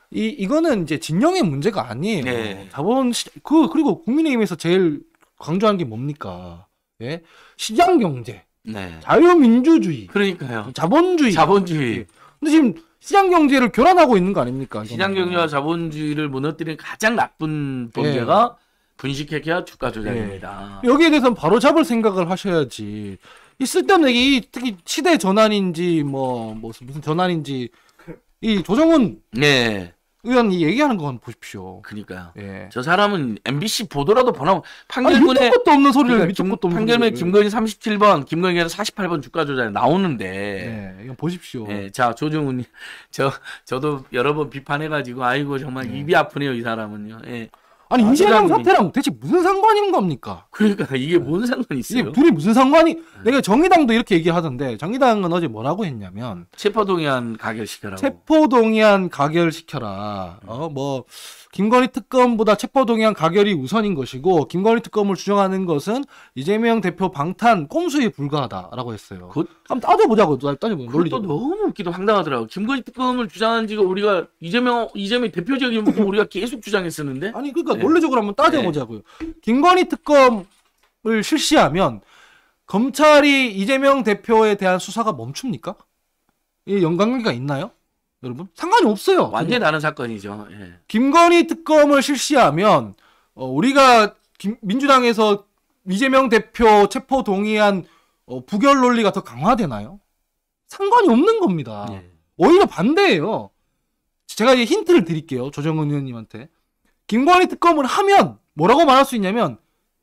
이 이거는 이제 진영의 문제가 아니에요. 네. 자본 시, 그 그리고 국민의힘에서 제일 강조한 게 뭡니까? 예? 시장 경제, 네. 자유민주주의, 그러니까요. 자본주의, 자본주의. 예. 근데 지금 시장 경제를 교란하고 있는 거 아닙니까? 시장 경제와 자본주의를 무너뜨리는 가장 나쁜 범죄가 예. 분식회계와 주가 조작입니다. 예. 여기에 대해서는 바로 잡을 생각을 하셔야지. 이 쓸데없는 이 특히 시대 전환인지 뭐, 뭐 무슨 전환인지 이 조정은 네. 의원이 얘기하는 건 보십시오. 그니까요. 예. 저 사람은 MBC 보더라도 번하 판결문에 것도 없는 소리를 그러니까 김, 없는 판결문에 김건희 37번, 김건희 48번 주가 조작 나오는데. 예, 이건 보십시오. 예, 자 조정훈, 저 저도 여러 번 비판해가지고 아이고 정말 예. 입이 아프네요 이 사람은요. 예. 아니 임 이재명 사태랑 대체 무슨 상관인 겁니까? 그러니까 이게 뭔 상관이 있어요? 둘이 무슨 상관이? 네. 내가 정의당도 이렇게 얘기하던데 정의당은 어제 뭐라고 했냐면 체포동의안 가결시켜라. 체포동의안 가결시켜라. 어뭐 김건희 특검보다 체포동의안 가결이 우선인 것이고 김건희 특검을 주장하는 것은 이재명 대표 방탄 꼼수에 불과하다라고 했어요. 그... 한번 따져보자고 따져보면 논리도 너무 웃기도 황당하더라고. 김건희 특검을 주장한 지가 우리가 이재명 이재명 대표적인 우리가 계속 주장했었는데 아니 그러니까 네. 논리적으로 한번 따져보자고요. 네. 김건희 특검을 실시하면 검찰이 이재명 대표에 대한 수사가 멈춥니까? 이 연관관계가 있나요? 여러분 상관이 없어요. 완전 다른 사건이죠. 예. 김건희 특검을 실시하면 어, 우리가 김, 민주당에서 이재명 대표 체포 동의안 어, 부결 논리가 더 강화되나요? 상관이 없는 겁니다. 예. 오히려 반대예요. 제가 이제 힌트를 드릴게요. 조정은 의원님한테. 김건희 특검을 하면 뭐라고 말할 수 있냐면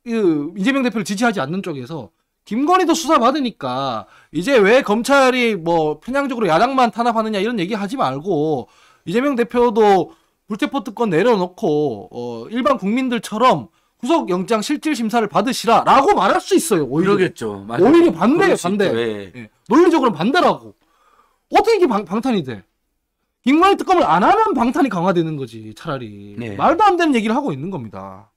그 이재명 대표를 지지하지 않는 쪽에서 김건희도 수사 받으니까 이제 왜 검찰이 뭐 편향적으로 야당만 탄압하느냐 이런 얘기 하지 말고 이재명 대표도 불체포트권 내려놓고 어 일반 국민들처럼 구속 영장 실질 심사를 받으시라라고 말할 수 있어요. 오히려 그러겠죠. 맞아요. 오히려 반대예요, 반대. 네. 예. 예. 논리적으로 반대라고. 어떻게 이게 방, 방탄이 돼? 김건희 특검을 안 하면 방탄이 강화되는 거지 차라리 네. 말도 안 되는 얘기를 하고 있는 겁니다.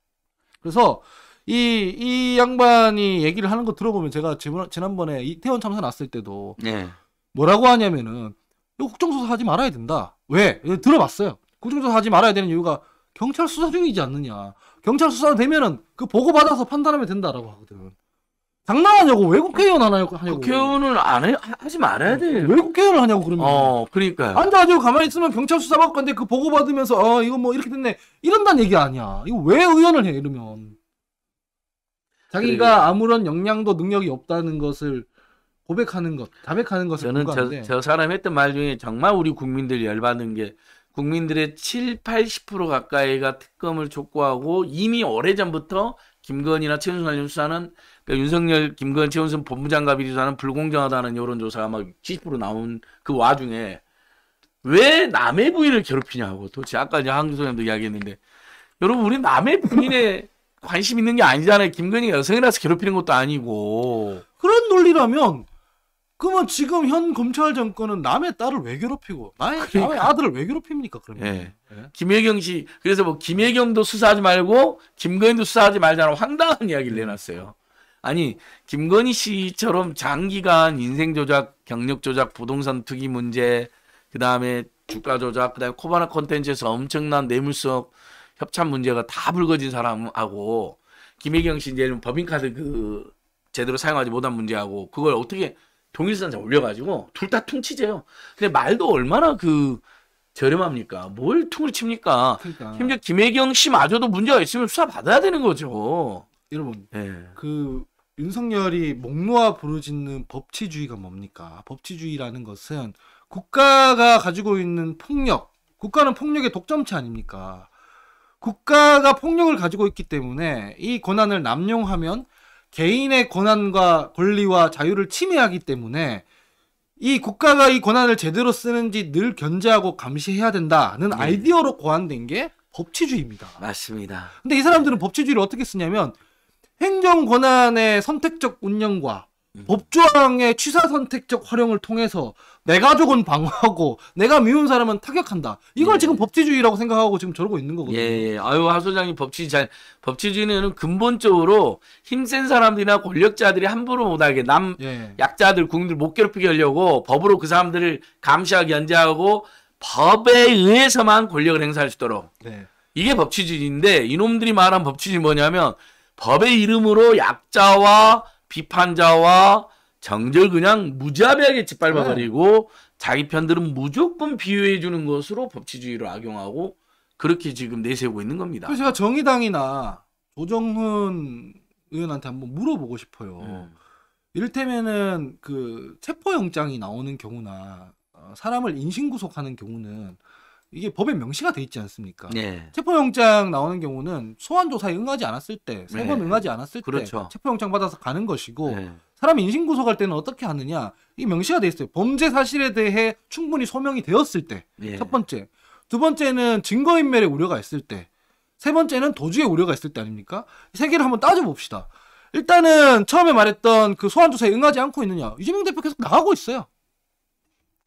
그래서 이, 이 양반이 얘기를 하는 거 들어보면 제가 지난번에 이태원 참사 났을 때도 네. 뭐라고 하냐면은 국정조사 하지 말아야 된다. 왜? 들어봤어요. 국정조사 하지 말아야 되는 이유가 경찰 수사 중이지 않느냐. 경찰 수사 되면은 그 보고 받아서 판단하면 된다라고 하거든. 장난하냐고 왜 국회의원 하나요 하냐고 국회의원을 안 해, 하지 말아야 돼요 왜 국회의원을 하냐고 그러면 어 그러니까요 앉아가지고 가만히 있으면 경찰 수사 받고 근데 그 보고 받으면서 어 이거 뭐 이렇게 됐네 이런단 얘기 아니야 이거 왜 의원을 해 이러면 자기가 아무런 역량도 능력이 없다는 것을 고백하는 것, 자백하는 것을 저는 저, 저, 사람 했던 말 중에 정말 우리 국민들이 열받는게 국민들의 7, 80% 가까이가 특검을 촉구하고 이미 오래전부터 김건희나 최은순 수사는 그러니까 윤석열, 김건희, 최은순 법무장관 비리수사는 불공정하다는 여런조사가막70% 나온 그 와중에 왜 남의 부인을 괴롭히냐고 도대체 아까 이제 한교수님도 이야기했는데 여러분 우리 남의 부인의 관심 있는 게 아니잖아요. 김건희가 여성이라서 괴롭히는 것도 아니고. 그런 논리라면 그러면 지금 현 검찰 정권은 남의 딸을 왜 괴롭히고 나의, 그러니까. 남의 아들을 왜 괴롭힙니까 그러면? 예. 예. 김혜경 씨 그래서 뭐 김혜경도 수사하지 말고 김건희도 수사하지 말자는 황당한 이야기를 내놨어요. 아니 김건희 씨처럼 장기간 인생 조작, 경력 조작, 부동산 투기 문제, 그 다음에 주가 조작, 그 다음에 코바나 콘텐츠에서 엄청난 뇌물수 협찬 문제가 다 불거진 사람하고 김혜경 씨 이제 법인카드 그 제대로 사용하지 못한 문제하고 그걸 어떻게 동일선에 올려가지고 둘 다 퉁치재요. 근데 말도 얼마나 그 저렴합니까? 뭘 퉁을 칩니까? 그러니까. 심지어 김혜경 씨마저도 문제가 있으면 수사 받아야 되는 거죠. 여러분, 네. 그 윤석열이 목 놓아 부르짖는 법치주의가 뭡니까? 법치주의라는 것은 국가가 가지고 있는 폭력, 국가는 폭력의 독점체 아닙니까? 국가가 폭력을 가지고 있기 때문에 이 권한을 남용하면 개인의 권한과 권리와 자유를 침해하기 때문에 이 국가가 이 권한을 제대로 쓰는지 늘 견제하고 감시해야 된다는 네. 아이디어로 고안된 게 법치주의입니다. 맞습니다. 근데 이 사람들은 법치주의를 어떻게 쓰냐면 행정 권한의 선택적 운영과 법조항의 취사 선택적 활용을 통해서 내 가족은 방어하고 내가 미운 사람은 타격한다. 이걸 예. 지금 법치주의라고 생각하고 지금 저러고 있는 거거든요. 예, 예. 아유 하 소장님 법치 잘 법치주의는 근본적으로 힘센 사람들이나 권력자들이 함부로 못하게 남 예. 약자들 국민들 못 괴롭히게 하려고 법으로 그 사람들을 감시하고 연재하고 법에 의해서만 권력을 행사할 수 있도록 네. 이게 법치주의인데 이놈들이 말한 법치주의 뭐냐면 법의 이름으로 약자와 비판자와 정절 그냥 무자비하게 짓밟아버리고 네. 자기 편들은 무조건 비유해주는 것으로 법치주의를 악용하고 그렇게 지금 내세우고 있는 겁니다. 그래서 제가 정의당이나 조정훈 의원한테 한번 물어보고 싶어요. 음. 이를테면은 그 체포영장이 나오는 경우나 어, 사람을 인신구속하는 경우는 이게 법에 명시가 돼 있지 않습니까? 네. 체포영장 나오는 경우는 소환 조사에 응하지 않았을 때, 세번 네. 응하지 않았을 그렇죠. 때 체포영장 받아서 가는 것이고 네. 사람 인신 구속할 때는 어떻게 하느냐 이 명시가 돼 있어요. 범죄 사실에 대해 충분히 소명이 되었을 때첫 네. 번째, 두 번째는 증거 인멸의 우려가 있을 때, 세 번째는 도주의 우려가 있을 때 아닙니까? 세 개를 한번 따져 봅시다. 일단은 처음에 말했던 그 소환 조사에 응하지 않고 있느냐 이재명 대표 계속 나가고 있어요.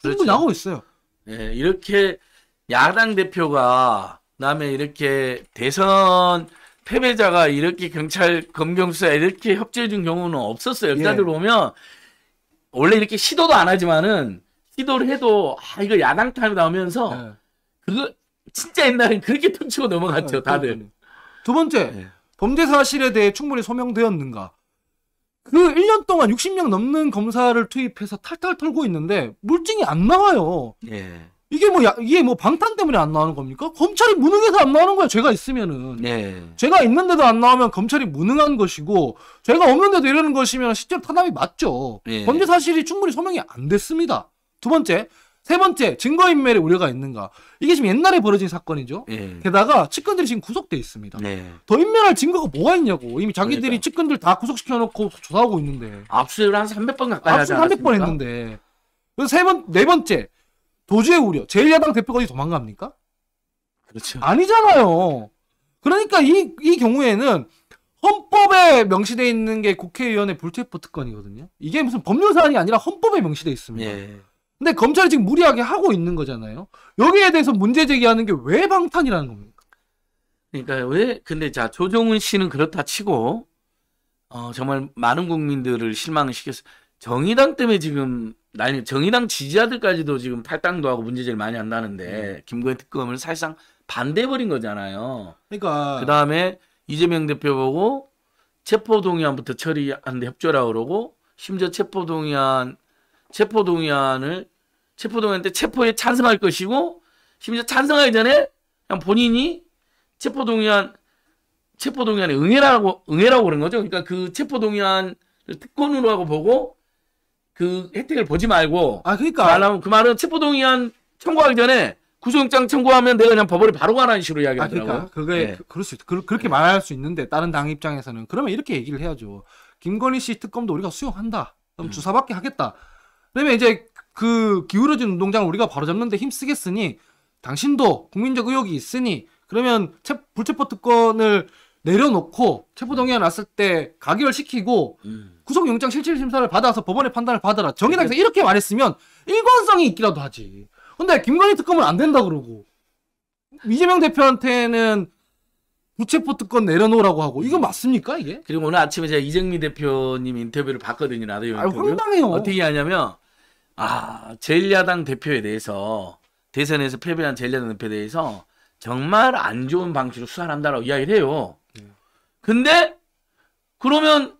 그렇죠. 나가고 있어요. 예, 이렇게 야당 대표가 남에 이렇게 대선 패배자가 이렇게 경찰 검경수사 이렇게 협조해 준 경우는 없었어요. 역사들 예. 보면 원래 이렇게 시도도 안 하지만은 시도를 해도 아 이거 야당 탐이 나오면서 예. 그거 진짜 옛날엔 그렇게 퉁치고 넘어갔죠 아, 다들. 두 번째 예. 범죄 사실에 대해 충분히 소명되었는가? 그 1년 동안 60명 넘는 검사를 투입해서 탈탈 털고 있는데 물증이 안 나와요. 예. 이게 뭐 야, 이게 뭐 방탄 때문에 안 나오는 겁니까? 검찰이 무능해서 안 나오는 거야. 죄가 있으면은. 네. 죄가 있는데도 안 나오면 검찰이 무능한 것이고 죄가 없는데도 이러는 것이면 실제로 탄압이 맞죠. 네. 범죄 사실이 충분히 소명이 안 됐습니다. 두 번째, 세 번째 증거인멸의 우려가 있는가 이게 지금 옛날에 벌어진 사건이죠 예. 게다가 측근들이 지금 구속돼 있습니다 예. 더 인멸할 증거가 뭐가 있냐고 이미 자기들이 그러니까. 측근들 다 구속시켜 놓고 조사하고 있는데 압수를 한 300번 가까이 압수 300번 했는데 그래서 세 번, 네 번째 도주의 우려. 제1야당 대표가 어디 도망갑니까? 그렇죠. 아니잖아요. 그러니까 이, 이 경우에는 헌법에 명시되어 있는 게 국회의원의 불체포 특권이거든요. 이게 무슨 법률 사안이 아니라 헌법에 명시되어 있습니다. 예. 근데 검찰이 지금 무리하게 하고 있는 거잖아요. 여기에 대해서 문제 제기하는 게 왜 방탄이라는 겁니까? 그러니까 왜 근데 자 조정훈 씨는 그렇다 치고 어 정말 많은 국민들을 실망시켰어. 정의당 때문에 지금 아니 정의당 지지자들까지도 지금 팔당도 하고 문제제기를 많이 한다는데 음. 김건희 특검을 사실상 반대해버린 거잖아요. 그러니까 그 다음에 이재명 대표 보고 체포동의안부터 처리하는데 협조라 그러고 심지어 체포동의안 체포동의안을 체포동의안 때 체포에 찬성할 것이고 심지어 찬성하기 전에 그냥 본인이 체포동의안 체포동의안에 응해라고 응해라고 그런 거죠. 그러니까 그 체포동의안을 특권으로 하고 보고 그 혜택을 보지 말고 아 그러니까 그 말하면 그 말은 체포동의안 청구하기 전에 구속영장 청구하면 내가 그냥 법원에 바로 가라는 식으로 아, 이야기하더라고요. 아, 그러니까 그게 네. 그, 럴수 있, 그, 그렇게 예. 말할 수 있는데 다른 당 입장에서는 그러면 이렇게 얘기를 해야죠. 김건희 씨 특검도 우리가 수용한다. 그럼 음. 주사받게 하겠다. 그러면 이제 그 기울어진 운동장을 우리가 바로 잡는데 힘쓰겠으니 당신도 국민적 의혹이 있으니 그러면 체, 불체포 특권을 내려놓고 체포동의안 왔을때 가결 시키고 음. 구속영장 실질 심사를 받아서 법원의 판단을 받아라. 정의당에서 네. 이렇게 말했으면 일관성이 있기라도 하지. 근데 김건희 특검은 안 된다 그러고 이재명 대표한테는 무체포 특권 내려놓으라고 하고 이거 맞습니까 이게? 그리고 오늘 아침에 제가 이정미 대표님 인터뷰를 봤거든요 나도 아 황당해요. 어떻게 하냐면 아 제1야당 대표에 대해서 대선에서 패배한 제1야당 대표에 대해서 정말 안 좋은 방식으로 수사한다라고 를 이야기를 해요. 네. 근데 그러면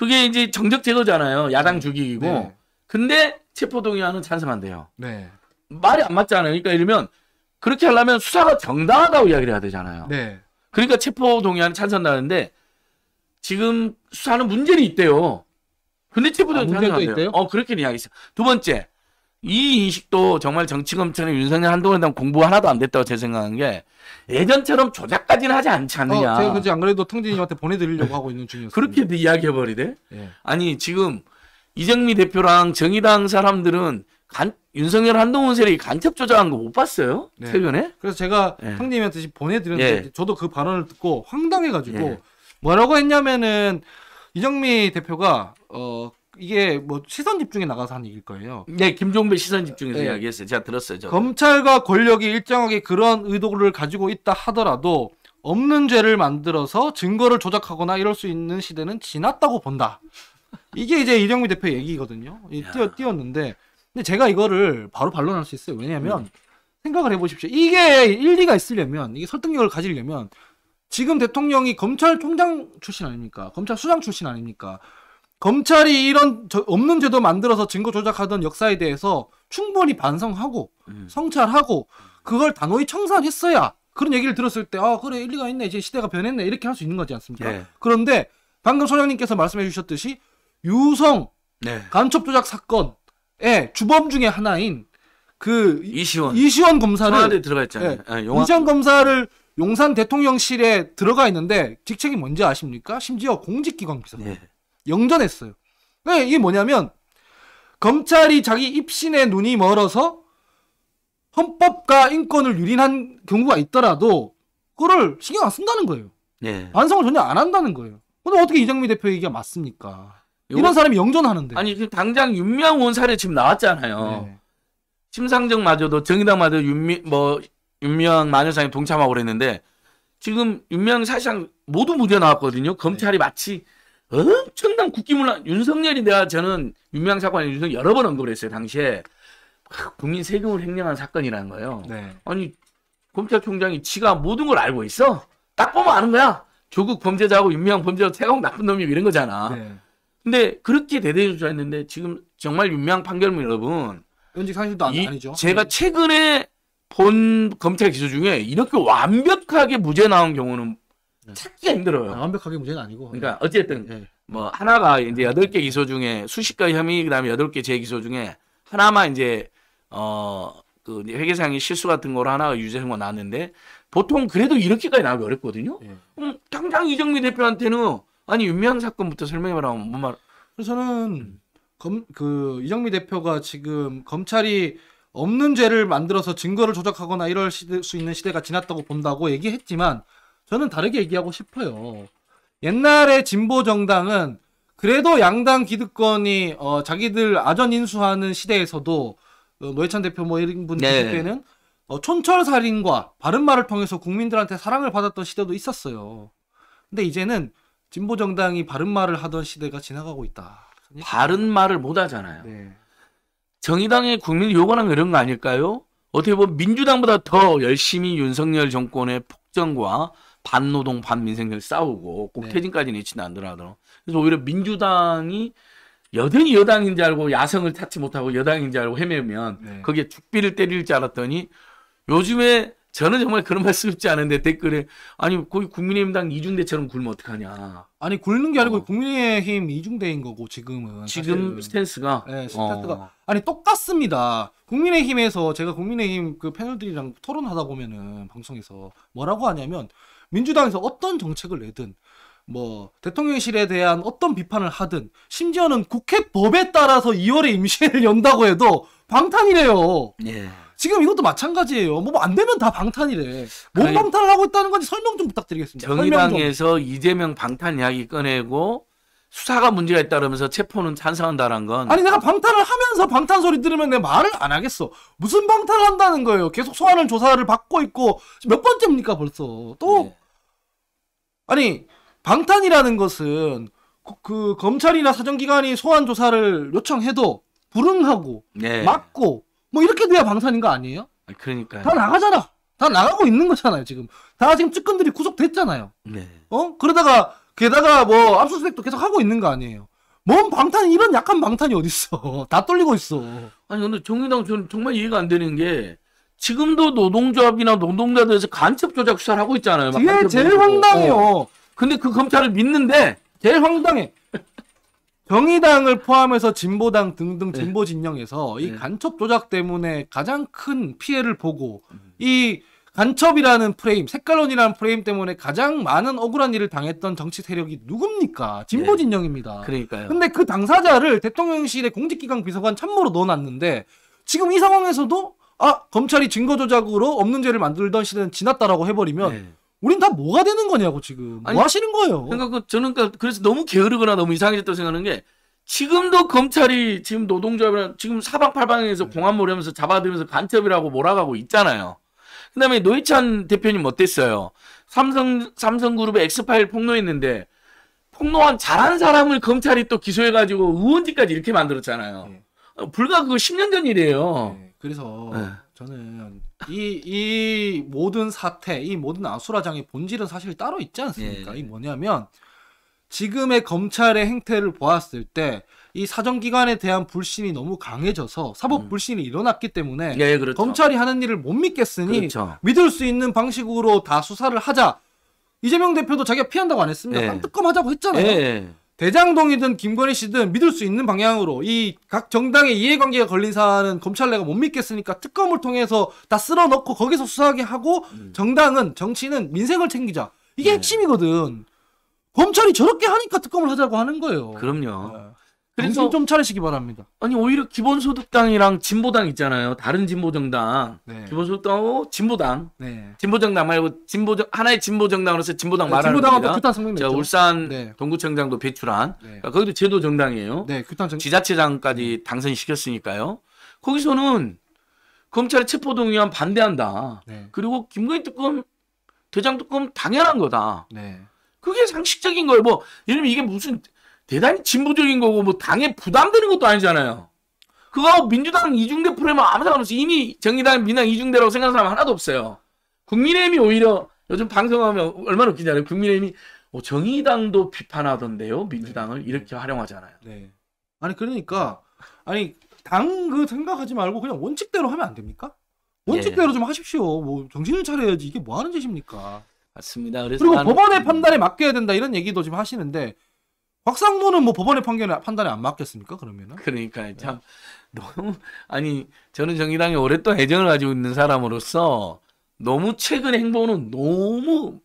그게 이제 정적 제도잖아요 야당 네. 죽이고. 네. 근데 체포동의안은 찬성한대요. 네. 말이 안 맞잖아요. 그러니까 이러면 그렇게 하려면 수사가 정당하다고 이야기를 해야 되잖아요. 네. 그러니까 체포동의안은 찬성하는데 지금 수사는 문제는 있대요. 근데 체포동의안 아, 찬성한대요. 어, 그렇게 이야기했어요. 두 번째. 이 인식도 정말 정치검찰의 윤석열 한동훈에 대한 공부 하나도 안 됐다고 제 생각한 게 예전처럼 조작까지는 하지 않지 어, 않느냐. 어, 제가 그지 안 그래도 탕진님한테 보내드리려고 하고 있는 중이었어요. 그렇게 이야기해버리대? 예. 아니 지금 이정미 대표랑 정의당 사람들은 간, 윤석열 한동훈 세력이 간첩 조작한 거 못 봤어요? 네. 최근에? 그래서 제가 예. 탕님한테 보내드렸는데 예. 저도 그 발언을 듣고 황당해가지고 예. 뭐라고 했냐면은 이정미 대표가 어 이게 뭐 시선 집중에 나가서 한 얘기일 거예요. 네, 김종배 시선 집중에서 네. 이야기했어요. 제가 들었어요. 저도. 검찰과 권력이 일정하게 그런 의도를 가지고 있다 하더라도 없는 죄를 만들어서 증거를 조작하거나 이럴 수 있는 시대는 지났다고 본다. 이게 이제 이정미 대표 얘기거든요. 띄어 띄었는데 근데 제가 이거를 바로 반론할 수 있어요. 왜냐면 음. 생각을 해보십시오. 이게 일리가 있으려면 이게 설득력을 가지려면 지금 대통령이 검찰총장 출신 아닙니까? 검찰 수장 출신 아닙니까? 검찰이 이런 저, 없는 제도 만들어서 증거 조작하던 역사에 대해서 충분히 반성하고 음. 성찰하고 그걸 단호히 청산했어야 그런 얘기를 들었을 때 아 그래 일리가 있네 이제 시대가 변했네 이렇게 할 수 있는 거지 않습니까? 네. 그런데 방금 소장님께서 말씀해 주셨듯이 유성 네. 간첩 조작 사건의 주범 중의 하나인 그 이시원 이시원 검사를 들어가 있잖아요. 네. 아, 용 이시원 검사를 용산 대통령실에 들어가 있는데 직책이 뭔지 아십니까? 심지어 공직기관 기사. 네. 예. 영전했어요. 네, 이게 뭐냐면 검찰이 자기 입신에 눈이 멀어서 헌법과 인권을 유린한 경우가 있더라도 그거 신경 안 쓴다는 거예요. 네. 반성을 전혀 안 한다는 거예요. 근데 어떻게 이정미 대표 얘기가 맞습니까? 이런 요거... 사람이 영전하는데. 아니 그 당장 윤명원 사례 지금 나왔잖아요. 네. 심상정마저도 정의당마저 윤미 뭐 윤명 마녀상에 동참하고 그랬는데 지금 윤명 사실상 모두 무죄 나왔거든요. 검찰이 네. 마치 엄청난 국기문란 윤석열이 내가 저는 유명 사건 윤석 여러 번 언급을 했어요 당시에 아, 국민 세금을 횡령한 사건이라는 거예요. 네. 아니 검찰총장이 지가 모든 걸 알고 있어. 딱 보면 아는 거야. 조국 범죄자하고 유명 범죄자 태국 나쁜 놈이 이런 거잖아. 네. 근데 그렇게 대대조사했는데 지금 정말 유명 판결문 여러분. 현직 사실도 안, 이, 아니죠. 제가 네. 최근에 본 검찰 기소 중에 이렇게 완벽하게 무죄 나온 경우는 네. 찾기가 힘들어요. 아, 완벽하게 문제는 아니고. 그러니까 어쨌든 네. 뭐 하나가 이제 여덟 개 기소 중에 수십 건 혐의 그다음에 여덟 개 재기소 중에 하나만 이제 어그 회계상의 실수 같은 거로 하나가 유죄 선고 나왔는데 보통 그래도 이렇게까지 나오기 어렵거든요. 네. 그럼 당장 이정미 대표한테는 아니 윤미향 사건부터 설명해봐라면 뭔 뭐 말? 그래서는 검 그 이정미 대표가 지금 검찰이 없는 죄를 만들어서 증거를 조작하거나 이럴 수 있는 시대가 지났다고 본다고 얘기했지만 저는 다르게 얘기하고 싶어요. 옛날에 진보 정당은 그래도 양당 기득권이 어, 자기들 아전 인수하는 시대에서도 어, 노회찬 뭐 대표 뭐 이런 분 네. 때는 어, 촌철살인과 바른말을 통해서 국민들한테 사랑을 받았던 시대도 있었어요. 근데 이제는 진보 정당이 바른말을 하던 시대가 지나가고 있다. 바른말을 못 하잖아요. 네. 정의당의 국민이 요구하는 이런 거 아닐까요? 어떻게 보면 민주당보다 더 열심히 윤석열 정권의 폭정과 반노동 반민생들 싸우고 꼭 네. 퇴진까지 내치는 안들어더라고 그래서 오히려 민주당이 여전히 여당인 줄 알고 야성을 찾지 못하고 여당인 줄 알고 헤매면 네. 거기에 죽비를 때릴 줄 알았더니 요즘에 저는 정말 그런 말씀 쉽지 않은데 댓글에 아니 거기 국민의힘당 이중대처럼 굴면 어떡하냐. 아니 굴는 게 아니고 어. 국민의힘 이중대인 거고 지금은 지금 사실은. 스탠스가 네, 어. 스탠스가 어. 아니 똑같습니다. 국민의힘에서 제가 국민의힘 그 패널들이랑 토론하다 보면은 방송에서 뭐라고 하냐면 민주당에서 어떤 정책을 내든 뭐 대통령실에 대한 어떤 비판을 하든 심지어는 국회 법에 따라서 2월에 임시회를 연다고 해도 방탄이래요. 예. 지금 이것도 마찬가지예요. 뭐안 뭐 되면 다 방탄이래. 뭔 그러니까 방탄을 하고 있다는 건지 설명 좀 부탁드리겠습니다. 정의당에서 이재명 방탄 이야기 꺼내고 수사가 문제가 있다 그러면서 체포는 찬성한다는 건 아니 내가 방탄을 하면서 방탄 소리 들으면 내 말을 안 하겠어. 무슨 방탄을 한다는 거예요. 계속 소환을 조사를 받고 있고 몇 번째입니까 벌써. 또 예. 아니 방탄이라는 것은 그, 그 검찰이나 사정기관이 소환 조사를 요청해도 불응하고 네. 막고 뭐 이렇게 돼야 방탄인 거 아니에요? 그러니까 다 나가잖아. 다 나가고 있는 거잖아요 지금. 다 지금 측근들이 구속됐잖아요. 네. 어 그러다가 게다가 뭐 압수수색도 계속 하고 있는 거 아니에요? 뭔 방탄 이런 약한 방탄이 어딨어? 다 떨리고 있어. 아니 근데 정의당 저는 정말 이해가 안 되는 게 지금도 노동조합이나 노동자들에서 간첩 조작 수사를 하고 있잖아요. 그게 제일 황당해요. 어. 근데 그 검찰을 믿는데 제일 황당해. 정의당을 포함해서 진보당 등등 네. 진보 진영에서 네. 이 간첩 조작 때문에 가장 큰 피해를 보고 음. 이 간첩이라는 프레임, 색깔론이라는 프레임 때문에 가장 많은 억울한 일을 당했던 정치 세력이 누굽니까? 진보 네. 진영입니다. 네. 그러니까요. 근데 그 당사자를 대통령실의 공직기강 비서관 참모로 넣어놨는데 지금 이 상황에서도 아 검찰이 증거 조작으로 없는 죄를 만들던 시대는 지났다라고 해버리면 네. 우린 다 뭐가 되는 거냐고 지금 뭐 아니, 뭐 하시는 거예요? 그러니까 그 저는 그러니까 그래서 너무 게으르거나 너무 이상해졌다고 생각하는 게 지금도 검찰이 지금 노동조합이나 지금 사방팔방에서 네. 공안몰이 하면서 잡아들면서 간첩이라고 몰아가고 있잖아요. 그다음에 노회찬 대표님 어땠어요? 삼성 삼성그룹의 엑스파일 폭로했는데 폭로한 잘한 사람을 검찰이 또 기소해가지고 의원직까지 이렇게 만들었잖아요. 네. 어, 불과 그거 10년 전 일이에요. 네. 그래서 네. 저는 이, 이 모든 사태, 이 모든 아수라장의 본질은 사실 따로 있지 않습니까? 예. 이 뭐냐면 지금의 검찰의 행태를 보았을 때 이 사정기관에 대한 불신이 너무 강해져서 사법 음. 불신이 음. 일어났기 때문에 예, 예, 그렇죠. 검찰이 하는 일을 못 믿겠으니 그렇죠. 믿을 수 있는 방식으로 다 수사를 하자. 이재명 대표도 자기가 피한다고 안 했습니다. 예. 땅뜨끔하자고 했잖아요. 예. 예. 대장동이든 김건희 씨든 믿을 수 있는 방향으로 이 각 정당의 이해관계가 걸린 사안은 검찰 내가 못 믿겠으니까 특검을 통해서 다 쓸어 넣고 거기서 수사하게 하고 음. 정당은 정치는 민생을 챙기자 이게 네. 핵심이거든 검찰이 저렇게 하니까 특검을 하자고 하는 거예요 그럼요 네. 그래서 좀 차리시기 바랍니다. 아니 오히려 기본소득당이랑 진보당 있잖아요. 다른 진보정당, 네. 기본소득당하고 진보당, 네. 진보정당 말고 진보정 하나의 진보정당으로서 진보당 말하는 진보당하고 겁 성명 냈죠. 울산 네. 동구청장도 배출한 네. 그러니까 거기도 제도정당이에요. 네, 규탄 정... 지자체장까지 네. 당선시켰으니까요. 거기서는 검찰의 체포동의안 반대한다. 네. 그리고 김건희 특검 대장 특검 당연한 거다. 그게 상식적인 거예요. 뭐 예를 들면 이게 무슨 대단히 진보적인 거고 뭐 당에 부담되는 것도 아니잖아요. 그거 민주당 이중대 프레임하 뭐 아무 상관없이 이미 정의당, 민당 이중대라고 생각하는 사람 하나도 없어요. 국민의힘이 오히려 요즘 방송하면 얼마나 웃기냐면 국민의힘이 어, 정의당도 비판하던데요. 민주당을 네. 이렇게 활용하잖아요. 네. 아니 그러니까 아니 당 그 생각하지 말고 그냥 원칙대로 하면 안 됩니까? 원칙대로 네. 좀 하십시오. 뭐 정신을 차려야지 이게 뭐 하는 짓입니까? 맞습니다. 그래서 그리고 법원의 음. 판단에 맡겨야 된다 이런 얘기도 지금 하시는데 확상무는뭐 법원의 판결에 판단에 안 맞겠습니까? 그러면은 그러니까 참 너무 아니 저는 정의당에 오랫동안 애정을 가지고 있는 사람으로서 너무 최근 행보는 너무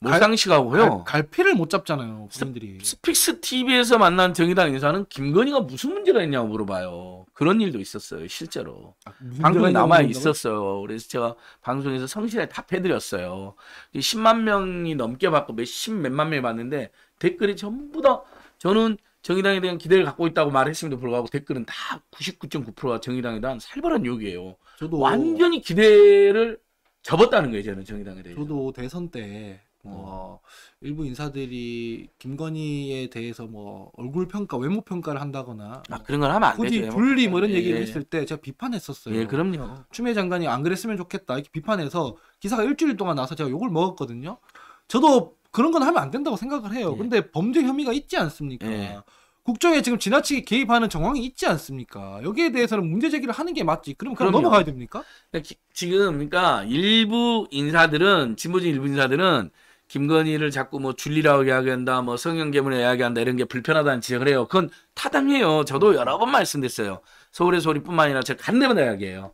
모상식하고요. 갈피를 못 잡잖아요. 국민들이. 스픽스 TV에서 만난 정의당 인사는 김건희가 무슨 문제가 있냐고 물어봐요. 그런 일도 있었어요. 실제로. 아, 방송에 남아 있었어요. 그래서 제가 방송에서 성실하게 답해드렸어요. 10만 명이 넘게 받고 몇십 몇만 명이 받는데 댓글이 전부 다 저는 정의당에 대한 기대를 갖고 있다고 말했음에도 불구하고 댓글은 다 99.9%가 정의당에 대한 살벌한 욕이에요. 저도 완전히 기대를 접었다는 거예요. 저는 정의당에 대해서. 저도 대선 때 뭐, 네. 일부 인사들이 김건희에 대해서 뭐, 얼굴 평가, 외모 평가를 한다거나. 아, 그런 걸 하면 안 되죠. 굳이 분리 뭐 이런 예, 얘기를 예. 했을 때 제가 비판했었어요. 예, 그럼요. 추미애 장관이 안 그랬으면 좋겠다. 이렇게 비판해서 기사가 일주일 동안 나서 제가 욕을 먹었거든요. 저도 그런 건 하면 안 된다고 생각을 해요. 예. 근데 범죄 혐의가 있지 않습니까? 예. 국정에 지금 지나치게 개입하는 정황이 있지 않습니까? 여기에 대해서는 문제 제기를 하는 게 맞지. 그럼 그럼 넘어가야 됩니까? 네, 지금 그러니까 일부 인사들은 진보진 일부 인사들은 김건희를 자꾸 뭐 줄리라고 이야기한다, 뭐성형개문을 이야기한다 이런 게 불편하다는 지적을 해요. 그건 타당해요. 저도 여러 번 말씀드렸어요. 서울의 소리뿐만 아니라 제가 간대만 이야기해요.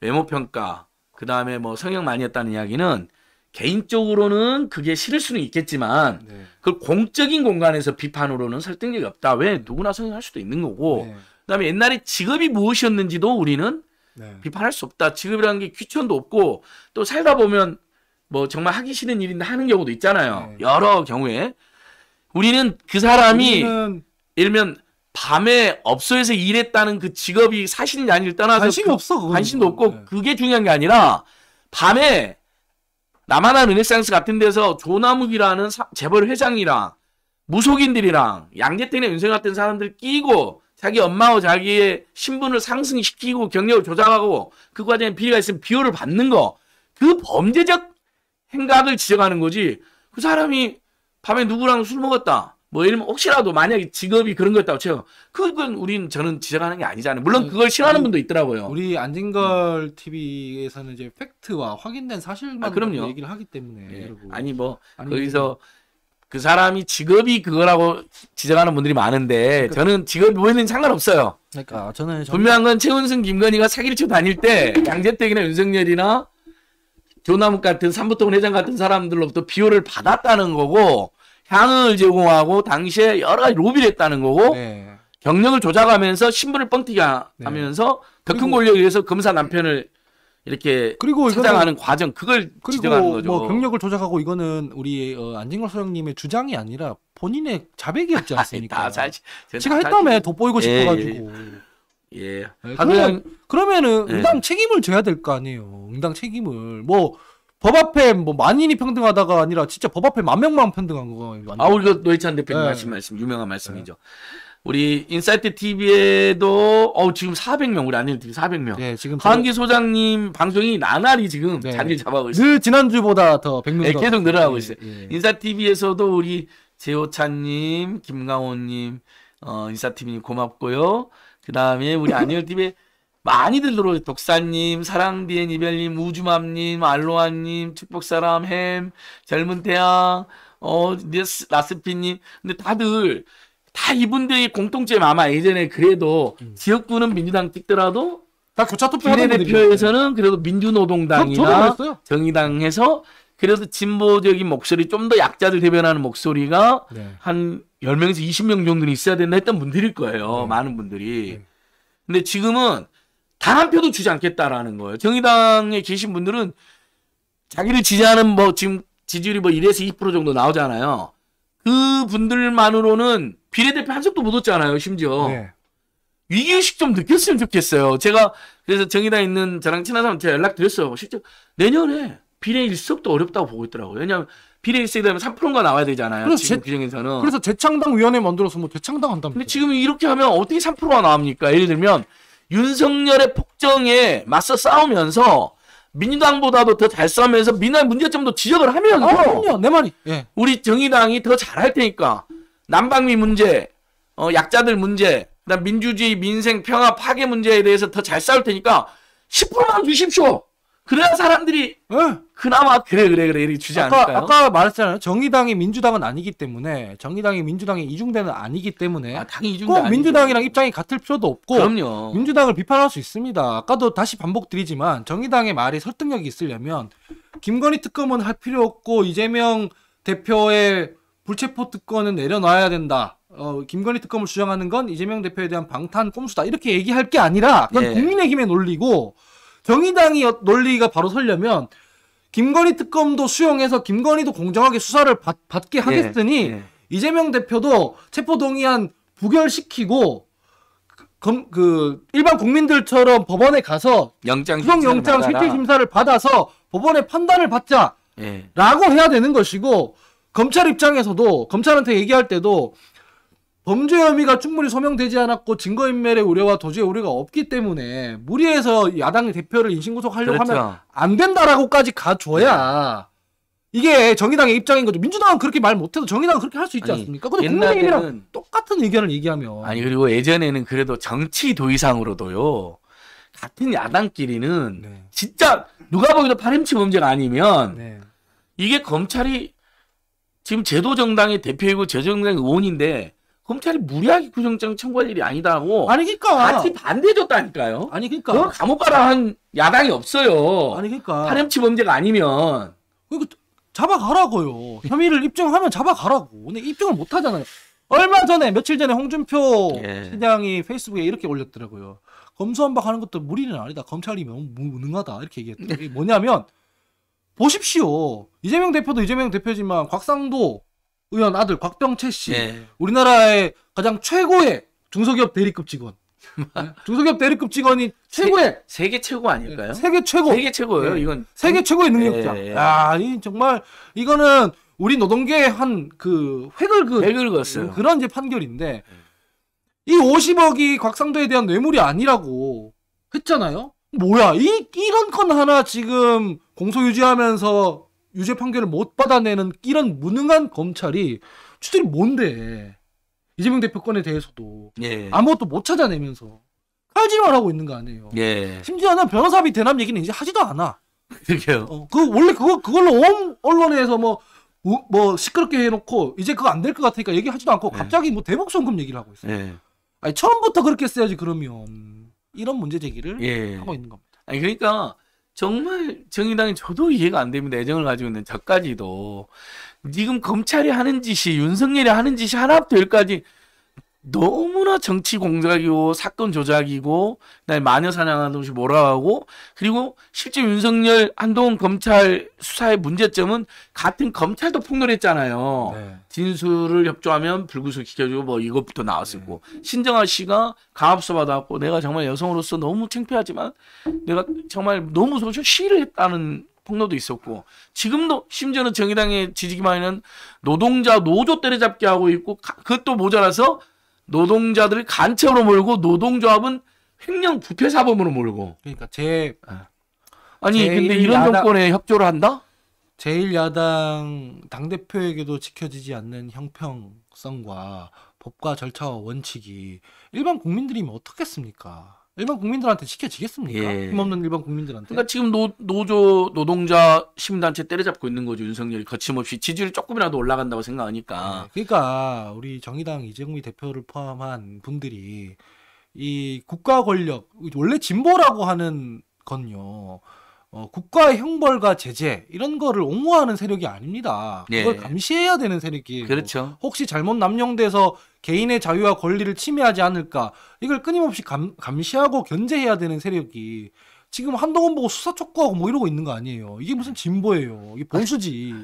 외모 평가, 그 다음에 뭐 성형 많이 했다는 이야기는 개인적으로는 그게 싫을 수는 있겠지만 네. 그 공적인 공간에서 비판으로는 설득력이 없다. 왜 누구나 생각할 수도 있는 거고 네. 그다음에 옛날에 직업이 무엇이었는지도 우리는 네. 비판할 수 없다. 직업이라는 게 귀천도 없고 또 살다 보면 뭐 정말 하기 싫은 일인데 하는 경우도 있잖아요. 네. 여러 경우에 우리는 그 사람이 우리는... 일면 밤에 업소에서 일했다는 그 직업이 사실인지 아닌지 떠나서 관심이 그, 없어 그건. 관심도 없고 네. 그게 중요한 게 아니라 밤에 남한한 르네상스 같은 데서 조나무이라는 재벌 회장이랑 무속인들이랑 양재택이나 윤석 같은 사람들 끼고 자기 엄마와 자기의 신분을 상승시키고 경력을 조작하고 그 과정에 비리가 있으면 비호를 받는 거 그 범죄적 행각을 지적하는 거지 그 사람이 밤에 누구랑 술 먹었다 뭐 이러면 혹시라도 만약에 직업이 그런 거였다고 쳐요. 그건 우리 저는 지적하는 게 아니잖아요. 물론 음, 그걸 싫어하는 분도 있더라고요. 우리 안진걸 TV에서는 이제 팩트와 확인된 사실만 아, 그럼요. 뭐 얘기를 하기 때문에. 예. 아니 뭐 아니, 거기서 그 사람이 직업이 그거라고 지적하는 분들이 많은데 그러니까, 저는 직업이 뭐는 상관없어요. 그러니까 저는 정말... 분명한 건 최은승, 김건희가 사기를 치고 다닐 때 양재택이나 윤석열이나 조남욱 같은 삼부통 회장 같은 사람들로부터 비호를 받았다는 거고 향을 제공하고 당시에 여러 가지 로비를 했다는 거고 네. 경력을 조작하면서 신분을 뻥튀기 네. 하면서 네. 더큰 권력에 의해서 검사 남편을 이렇게 그리고 찾아하는 과정 그걸 지적하는 거죠. 뭐 경력을 조작하고 이거는 우리 어, 안진걸 소장님의 주장이 아니라 본인의 자백이었지 않습니까? 다 잘, 제가 했다며 돋보이고 예, 싶어가지고. 예. 예. 예. 네, 그러면 그러면은 예. 응당 책임을 져야 될 거 아니에요. 응당 책임을 뭐법 앞에 뭐 만인이 평등하다가 아니라 진짜 법 앞에 만 명만 평등한 거. 아, 우리 그 노회찬 대표님 네. 하신 말씀, 유명한 말씀이죠. 네. 우리 인사이트 TV에도 어 지금 400명 우리 안일 TV 400명. 네, 지금 한기 소장님 방송이 나날이 지금 네. 자리를 잡아가고 있어요. 늘 지난주보다 더 100명 네, 계속 늘어나고 예, 있어요. 예. 인사이트 TV에서도 우리 재호찬 님, 김강호 님, 어 인사이트 TV님 고맙고요. 그다음에 우리 안일 TV 많이들 들어오세요. 독사님, 사랑비엔 이별님, 우주맘님, 알로아님, 축복사람, 햄, 젊은 태양, 어, 라스피님. 근데 다들 다 이분들이 공통점이 아마 예전에 그래도 음. 지역구는 민주당 찍더라도 다 교차 투표 비례대표에서는 그래도 민주노동당이나 정의당에서 그래서 진보적인 목소리 좀 더 약자들 대변하는 목소리가 네. 한 10명에서 20명 정도는 있어야 된다 했던 분들일 거예요. 네. 많은 분들이. 네. 근데 지금은 단한 표도 주지 않겠다라는 거예요. 정의당에 계신 분들은 자기를 지지하는 뭐 지금 지지율이 뭐 1에서 2% 정도 나오잖아요. 그 분들만으로는 비례대표 한 석도 못 얻잖아요, 심지어. 네. 위기의식 좀 느꼈으면 좋겠어요. 제가 그래서 정의당 있는 저랑 친한 사람한테 연락드렸어요. 실제 내년에 비례 1석도 어렵다고 보고 있더라고요. 왜냐하면 비례 1석이 되면 3%가 나와야 되잖아요. 그래서 지금 제, 규정에서는. 그 그래서 재창당 위원회 만들어서 뭐 재창당 한다 근데 지금 이렇게 하면 어떻게 3%가 나옵니까? 예를 들면 윤석열의 폭정에 맞서 싸우면서 민주당보다도 더 잘 싸우면서 민주당 문제점도 지적을 하면서 아, 그럼요. 내 말이. 예. 우리 정의당이 더 잘할 테니까 남방미 문제, 어, 약자들 문제, 그다음 민주주의, 민생, 평화, 파괴 문제에 대해서 더 잘 싸울 테니까 10%만 주십시오. 그래야 사람들이 응. 그나마 그래 그래 그래 이렇게 주지 아까, 않을까요? 아까 말했잖아요. 정의당이 민주당은 아니기 때문에 정의당이 민주당이 이중대는 아니기 때문에 아, 당이 이중대 꼭 민주당이랑 입장이 같을 필요도 없고 그럼요. 민주당을 비판할 수 있습니다. 아까도 다시 반복드리지만 정의당의 말이 설득력이 있으려면 김건희 특검은 할 필요 없고 이재명 대표의 불체포 특권은 내려놔야 된다. 어, 김건희 특검을 주장하는 건 이재명 대표에 대한 방탄 꼼수다. 이렇게 얘기할 게 아니라 그건 예. 국민의힘의 논리고 정의당이 논리가 바로 설려면 김건희 특검도 수용해서 김건희도 공정하게 수사를 받, 받게 예, 하겠으니 예, 예. 이재명 대표도 체포동의안 부결시키고 그, 그 일반 국민들처럼 법원에 가서 영장 영장 실질 심사를 받아서 법원의 판단을 받자라고 예. 해야 되는 것이고 검찰 입장에서도 검찰한테 얘기할 때도 범죄 혐의가 충분히 소명되지 않았고 증거인멸의 우려와 도주의 우려가 없기 때문에 무리해서 야당 대표를 인신구속하려고 그렇죠. 하면 안 된다라고까지 가줘야 네. 이게 정의당의 입장인 거죠. 민주당은 그렇게 말 못해도 정의당은 그렇게 할 수 있지 아니, 않습니까? 근데 국민의힘이랑 똑같은 의견을 얘기하면 아니 그리고 예전에는 그래도 정치 도의상으로도요 같은 야당끼리는 네. 진짜 누가 보기도 파렴치 범죄가 아니면 네. 이게 검찰이 지금 제도정당의 대표이고 제도정당의 의원인데 검찰이 무리하게 구정장 청구할 일이 아니다고. 뭐 아니 그니까 같이 반대해줬다니까요. 아니 그니까 그거 감옥 가라 한 야당이 없어요. 아니 그니까 파렴치 범죄가 아니면. 그니까 잡아가라고요. 혐의를 입증하면 잡아가라고. 근데 입증을 못 하잖아요. 얼마 전에 며칠 전에 홍준표 예. 시장이 페이스북에 이렇게 올렸더라고요. 검수한박 하는 것도 무리는 아니다. 검찰이 너무 무능하다. 이렇게 얘기했더니 뭐냐면 보십시오. 이재명 대표도 이재명 대표지만 곽상도 의원 아들 곽병채 씨. 네. 우리나라의 가장 최고의 중소기업 대리급 직원. 예? 중소기업 대리급 직원이 최고의 세, 세계 최고 아닐까요? 예, 세계 최고. 세계 최고예요. 네. 이건 세계 최고의 능력자. 네. 야, 이 정말 이거는 우리 노동계의 한그 획을 그 획을 그었어요. 그런 이제 판결인데 이 50억이 곽상도에 대한 뇌물이 아니라고 했잖아요. 뭐야 이 이런 건 하나 지금 공소 유지하면서 유죄 판결을 못 받아내는 이런 무능한 검찰이 추들이 뭔데 이재명 대표 권에 대해서도 예. 아무것도 못 찾아내면서 칼질만 하고 있는 거 아니에요. 예. 심지어는 변호사비 대납 얘기는 이제 하지도 않아. 그게요. 어, 그 원래 그거 그걸로 온 언론에서 뭐. 뭐 시끄럽게 해놓고 이제 그거 안 될 것 같으니까 얘기하지도 않고 예. 갑자기 뭐 대북 송금 얘기를 하고 있어요. 예. 아니 처음부터 그렇게 써야지 그러면 이런 문제 제기를 예. 하고 있는 겁니다. 아니 그러니까 정말 정의당이 저도 이해가 안 됩니다. 애정을 가지고 있는 저까지도. 지금 검찰이 하는 짓이 윤석열이 하는 짓이 하나부터 열까지 너무나 정치 공작이고 사건 조작이고 그다음에 마녀 사냥하는 것이 몰아가고 그리고 실제 윤석열 한동훈 검찰 수사의 문제점은 같은 검찰도 폭로했잖아요. 네. 진술을 협조하면 불구속시켜주고 뭐 이것부터 나왔었고 네. 신정아 씨가 강압수 받았고 내가 정말 여성으로서 너무 창피하지만 내가 정말 너무 소셜 시위를 했다는 폭로도 있었고 지금도 심지어는 정의당의 지지기만에는 노동자 노조 때려잡게 하고 있고 그것도 모자라서 노동자들을 간첩으로 몰고 노동조합은 횡령 부패 사범으로 몰고. 그러니까 제 아. 아니 제 근데 이런 야당, 정권에 협조를 한다? 제일야당 당대표에게도 지켜지지 않는 형평성과 법과 절차와 원칙이 일반 국민들이면 뭐 어떻겠습니까? 일반 국민들한테 시켜지겠습니까? 예. 힘없는 일반 국민들한테. 그러니까 지금 노, 노조 노동자 시민단체 때려잡고 있는 거죠 윤석열이 거침없이 지지율 조금이라도 올라간다고 생각하니까. 네. 그러니까 우리 정의당 이재용 대표를 포함한 분들이 이 국가 권력 원래 진보라고 하는 건요 어, 국가 의 형벌과 제재 이런 거를 옹호하는 세력이 아닙니다. 예. 그걸 감시해야 되는 세력이 그렇죠. 혹시 잘못 남용돼서 개인의 자유와 권리를 침해하지 않을까 이걸 끊임없이 감, 감시하고 견제해야 되는 세력이 지금 한동훈 보고 수사 촉구하고 뭐 이러고 있는 거 아니에요. 이게 무슨 진보예요. 이게 아, 보수지.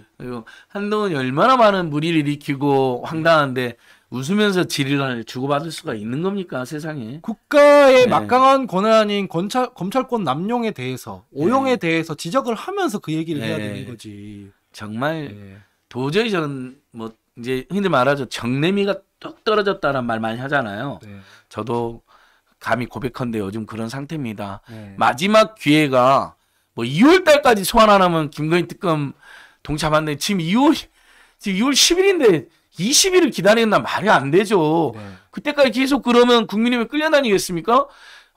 한동훈이 얼마나 많은 무리를 일으키고 황당한데 웃으면서 질의를 주고받을 수가 있는 겁니까 세상에? 국가의 네. 막강한 권한인 검찰, 검찰권 남용에 대해서 네. 오용에 네. 대해서 지적을 하면서 그 얘기를 해야 네. 되는 거지. 정말 네. 도저히 저는 뭐 이제 흔히 말하죠 정내미가 떡 떨어졌다는 말 많이 하잖아요. 저도 감히 고백한데 요즘 그런 상태입니다. 마지막 기회가 뭐 2월 달까지 소환 안 하면 김건희 특검 동참한데 지금 2월 지금 2월 10일인데 20일을 기다리는 날 말이 안 되죠. 네. 그때까지 계속 그러면 국민의힘에 끌려다니겠습니까?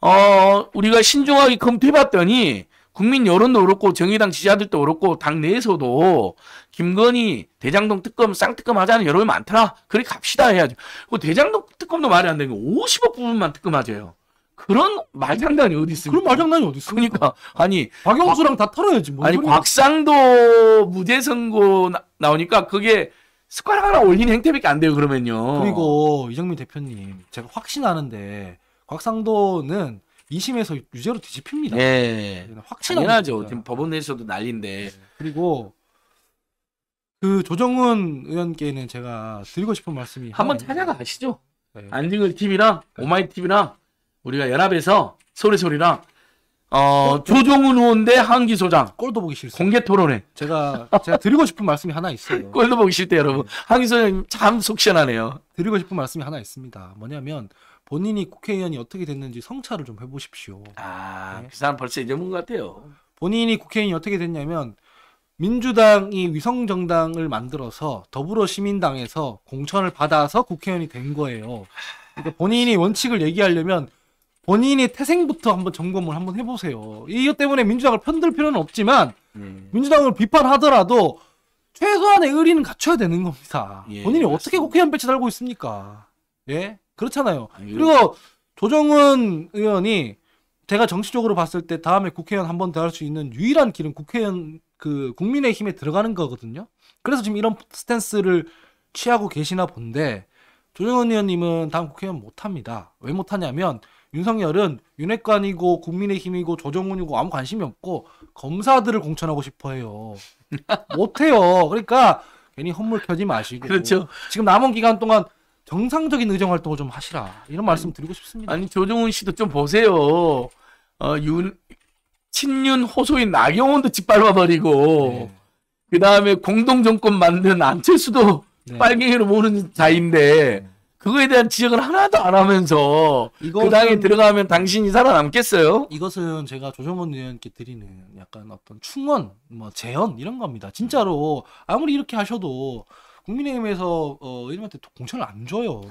어, 우리가 신중하게 검토해봤더니 국민 여론도 그렇고 정의당 지지자들도 그렇고 당 내에서도 김건희 대장동 특검 쌍특검 하자는 여론이 많더라. 그래 갑시다 해야죠. 그 대장동 특검도 말이 안 되는 게 50억 부분만 특검하재요. 그런 말장난이 어디 있습니까? 그런 말장난이 어디 있습니까? 그러니까 아니 박영수랑 다 털어야지. 아니 곽상도 무죄 선고 나오니까 그게 숟가락 하나 올리는 행태밖에 안 돼요 그러면요. 그리고 이정민 대표님 제가 확신하는데 곽상도는 2심에서 유죄로 뒤집힙니다. 네. 예. 확신하죠. 지금 법원 내에서도 난리인데. 네. 그리고 그 조정훈 의원께는 제가 드리고 싶은 말씀이 한번 찾아가시죠. 네. 안징을 TV랑 오마이 TV랑 우리가 연합해서 소리 소리랑 어, 어 조종훈 의원 대 한기 소장 꼴도 보기 싫습니다. 공개 토론회. 제가 제가 드리고 싶은 말씀이 하나 있어요. 꼴도 보기 싫대 여러분. 한기 네. 소장님 참 속시원하네요. 드리고 싶은 말씀이 하나 있습니다. 뭐냐면 본인이 국회의원이 어떻게 됐는지 성찰을 좀 해보십시오. 아, 네. 그 사람 벌써 잊어먹것 같아요. 본인이 국회의원이 어떻게 됐냐면 민주당이 위성 정당을 만들어서 더불어시민당에서 공천을 받아서 국회의원이 된 거예요. 그러니까 본인이 원칙을 얘기하려면 본인이 태생부터 한번 점검을 한번 해보세요. 이것 때문에 민주당을 편들 필요는 없지만 음. 민주당을 비판하더라도 최소한의 의리는 갖춰야 되는 겁니다. 예, 본인이 맞습니다. 어떻게 국회의원 배치 달고 있습니까? 예, 그렇잖아요. 아유. 그리고 조정은 의원이 제가 정치적으로 봤을 때 다음에 국회의원 한번대할수 있는 유일한 길은 국회의원 그 국민의힘에 들어가는 거거든요. 그래서 지금 이런 스탠스를 취하고 계시나 본데 조정은 의원님은 다음 국회의원 못 합니다. 왜 못 하냐면 윤석열은 윤핵관이고 국민의힘이고 조정훈이고 아무 관심이 없고 검사들을 공천하고 싶어해요. 못해요. 그러니까 괜히 헛물 펴지 마시고 그렇죠. 지금 남은 기간 동안 정상적인 의정 활동을 좀 하시라 이런 말씀 드리고 싶습니다. 아니 조정훈 씨도 좀 보세요. 어, 윤 친윤 호소인 나경원도 짓밟아버리고 네. 그 다음에 공동 정권 만든 안철수도 네. 빨갱이로 모는 자인데. 네. 그거에 대한 지적을 하나도 안 하면서 그 당에 들어가면 당신이 살아남겠어요? 이것은 제가 조정원 의원께 드리는 약간 어떤 충원, 뭐 재언 이런 겁니다. 진짜로 아무리 이렇게 하셔도 국민의힘에서 어, 이름한테 공천을 안 줘요.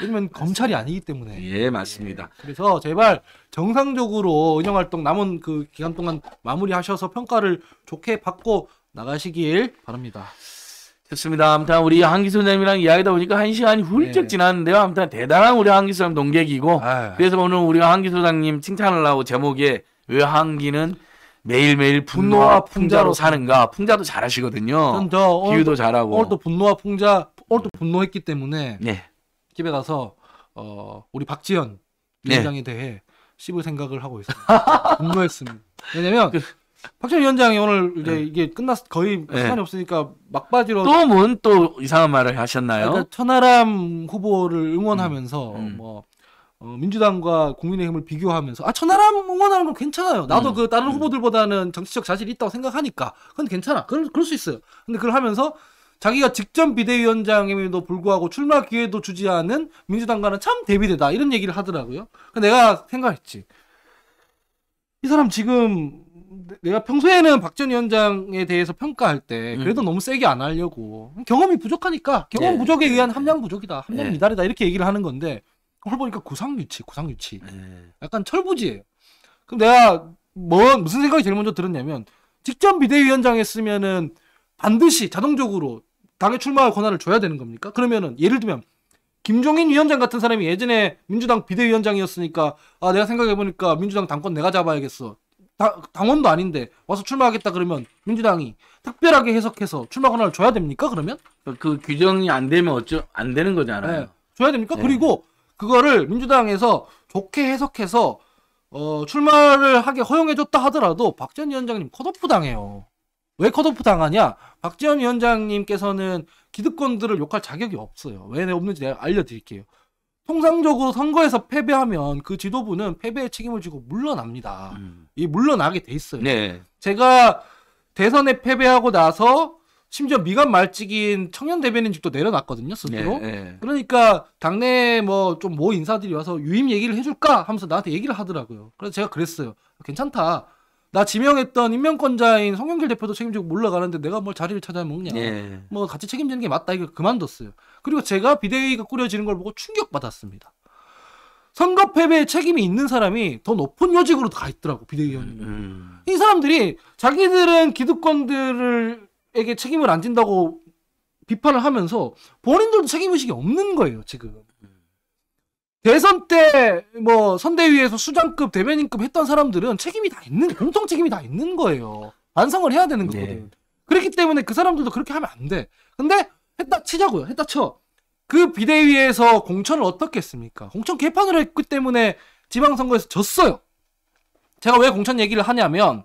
왜냐면 검찰이 아니기 때문에. 예, 맞습니다. 예, 그래서 제발 정상적으로 은영 활동 남은 그 기간 동안 마무리하셔서 평가를 좋게 받고 나가시길 바랍니다. 좋습니다. 아무튼 우리 한기수 선생님이랑 이야기다 보니까 한 시간이 훌쩍 네. 지났는데요. 아무튼 대단한 우리 한기수 선생님 동객이고 아유. 그래서 오늘 우리가 한기수 선생님 칭찬을하고 제목에 왜 한기는 매일매일 분노와 풍자로 사는가 풍자도 잘하시거든요. 저 오늘, 비유도 잘하고 오늘도 분노와 풍자 오늘도 분노했기 때문에 네. 집에 가서 어, 우리 박지현 네. 위원장에 네. 대해 씹을 생각을 하고 있습니다. 분노했습니다. 왜냐면 그, 박찬 위원장이 오늘 이제 네. 이게 끝났 거의 네. 시간이 없으니까 막바지로 또뭔또 이상한 말을 하셨나요? 그러니까 천하람 후보를 응원하면서 음. 음. 뭐 어, 민주당과 국민의힘을 비교하면서 아 천하람 응원하는 건 괜찮아요. 나도 음. 그 다른 음. 후보들보다는 정치적 자질이 있다고 생각하니까 그건 괜찮아. 그럴, 그럴 수 있어요. 근데 그걸 하면서 자기가 직전 비대위원장임에도 불구하고 출마 기회도 주지 않은 민주당과는 참 대비되다 이런 얘기를 하더라고요. 그러니까 내가 생각했지. 이 사람 지금 내가 평소에는 박 전 위원장에 대해서 평가할 때 음. 그래도 음. 너무 세게 안 하려고 경험이 부족하니까 경험 네. 부족에 의한 예. 함량 부족이다 함량 네. 미달이다 이렇게 얘기를 하는 건데 그걸 보니까 구상유치 구상유치 네. 약간 철부지예요 그럼 내가 뭐 무슨 생각이 제일 먼저 들었냐면 직접 비대위원장 했으면은 반드시 자동적으로 당에 출마할 권한을 줘야 되는 겁니까 그러면은 예를 들면 김종인 위원장 같은 사람이 예전에 민주당 비대위원장이었으니까 아 내가 생각해보니까 민주당 당권 내가 잡아야겠어 다, 당원도 아닌데 와서 출마하겠다 그러면 민주당이 특별하게 해석해서 출마 권한을 줘야 됩니까? 그러면 그, 그 규정이 안 되면 어쩌 안 되는 거잖아요. 네. 줘야 됩니까? 네. 그리고 그거를 민주당에서 좋게 해석해서 어, 출마를 하게 허용해줬다 하더라도 박지원 위원장님 컷오프 당해요. 왜 컷오프 당하냐? 박지원 위원장님께서는 기득권들을 욕할 자격이 없어요. 왜 없는지 내가 알려드릴게요. 통상적으로 선거에서 패배하면 그 지도부는 패배의 책임을 지고 물러납니다. 음. 이 물러나게 돼 있어요. 네. 제가 대선에 패배하고 나서 심지어 미간 말직인 청년 대변인직도 내려놨거든요 스스로. 네, 네. 그러니까 당내 뭐 좀모 뭐 인사들이 와서 유임 얘기를 해줄까 하면서 나한테 얘기를 하더라고요. 그래서 제가 그랬어요. 괜찮다. 나 지명했던 임명권자인 성영길 대표도 책임지고 몰라가는데 내가 뭘 자리를 찾아 먹냐. 네. 뭐 같이 책임지는 게 맞다 이거 그만뒀어요. 그리고 제가 비대위가 꾸려지는 걸 보고 충격받았습니다. 선거 패배에 책임이 있는 사람이 더 높은 요직으로 가 있더라고 비대위원이. 음, 음. 이 사람들이 자기들은 기득권들에게 책임을 안 진다고 비판을 하면서 본인들도 책임 의식이 없는 거예요 지금. 대선 때 뭐 선대위에서 수장급 대변인급 했던 사람들은 책임이 다 있는 공통 책임이 다 있는 거예요. 반성을 해야 되는 거거든. 네. 그렇기 때문에 그 사람들도 그렇게 하면 안 돼. 근데 했다 치자고요. 했다 쳐. 그 비대위에서 공천을 어떻게 했습니까? 공천 개판을 했기 때문에 지방선거에서 졌어요. 제가 왜 공천 얘기를 하냐면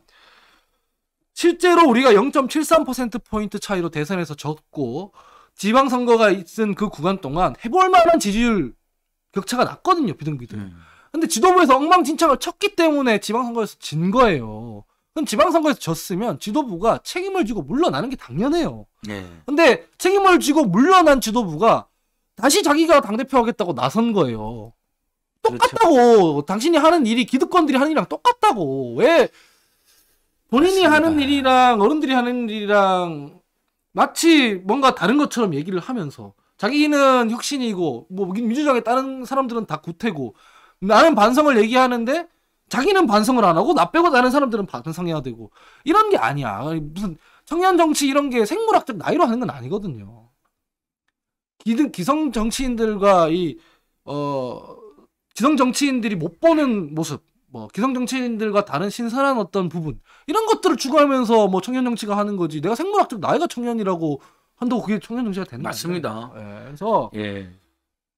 실제로 우리가 0.73%포인트 차이로 대선에서 졌고 지방선거가 있은 그 구간 동안 해볼 만한 지지율 격차가 났거든요. 비등비등. 음. 근데 지도부에서 엉망진창을 쳤기 때문에 지방선거에서 진 거예요. 그럼 지방선거에서 졌으면 지도부가 책임을 지고 물러나는 게 당연해요. 네. 근데 책임을 지고 물러난 지도부가 다시 자기가 당대표 하겠다고 나선 거예요. 똑같다고. 그렇죠. 당신이 하는 일이 기득권들이 하는 일이랑 똑같다고. 왜 본인이 맞습니다. 하는 일이랑 어른들이 하는 일이랑 마치 뭔가 다른 것처럼 얘기를 하면서 자기는 혁신이고 뭐 민주당에 다른 사람들은 다 구태고 나는 반성을 얘기하는데 자기는 반성을 안 하고 나 빼고 다른 사람들은 반성해야 되고 이런 게 아니야. 무슨 청년 정치 이런 게 생물학적 나이로 하는 건 아니거든요. 기등 기성 정치인들과 이어 기성 정치인들이 못 보는 모습, 뭐 기성 정치인들과 다른 신선한 어떤 부분 이런 것들을 추구하면서 뭐 청년 정치가 하는 거지. 내가 생물학적 나이가 청년이라고 한다고 그게 청년 정치가 되는 맞습니다. 예, 그래서 예.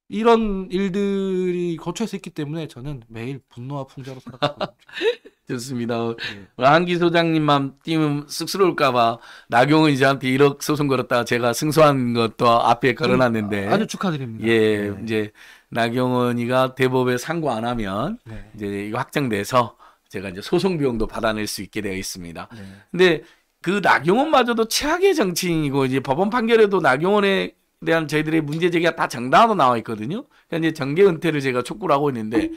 이런 일들이 거쳐서 있기 때문에 저는 매일 분노와 풍자로 살아가고 좋습니다. 네. 한기 소장님만 뛰면 쑥스러울까봐 나경은 이제한테 1억 소송 걸었다가 제가 승소한 것도 앞에 걸어놨는데 아주 축하드립니다. 예, 네. 이제 나경은이가 대법에 상고 안 하면 네. 이제 이거 확정돼서 제가 이제 소송 비용도 받아낼 수 있게 되어 있습니다. 네. 근데 그 나경원마저도 최악의 정치인이고 이제 법원 판결에도 나경원에 대한 저희들의 문제 제기가 다 정당화로 나와 있거든요. 그러니까 이제 정계 은퇴를 제가 촉구 하고 있는데.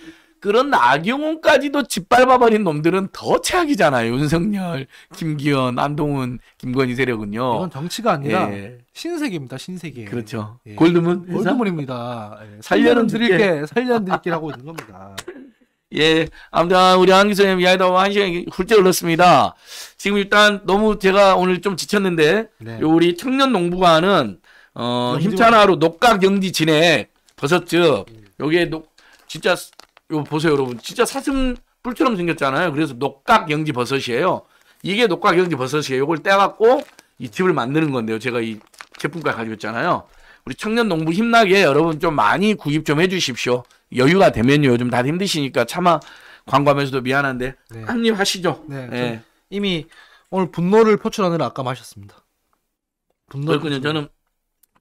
그런 나경원까지도 짓밟아버린 놈들은 더 최악이잖아요. 윤석열, 김기현, 안동훈, 김건희 세력은요. 이건 정치가 아니라 예. 신세계입니다. 신세계. 그렇죠. 예. 골드문 골드문입니다. 예. 살려는 드릴게, 살려는 드릴게라고 있는 겁니다. 예, 아무튼 아, 우리 한 기자님 이야기도 한 시간 훌쩍 흘렀습니다. 지금 일단 너무 제가 오늘 좀 지쳤는데 네. 우리 청년 농부관은 어, 힘찬 하루 녹각 영지 진액 버섯즙 음. 요게 녹 진짜 요 보세요, 여러분. 진짜 사슴 뿔처럼 생겼잖아요. 그래서 녹각 영지 버섯이에요. 이게 녹각 영지 버섯이에요. 이걸 떼갖고 이 팁을 만드는 건데요. 제가 이제품까지 가지고 있잖아요. 우리 청년 농부 힘나게 여러분 좀 많이 구입 좀 해주십시오. 여유가 되면요. 요즘 다 힘드시니까 차마 광고하면서도 미안한데 네. 한입 하시죠. 네. 네. 이미 오늘 분노를 표출하느라 아까 마셨습니다. 분노. 그렇군요. 표출. 저는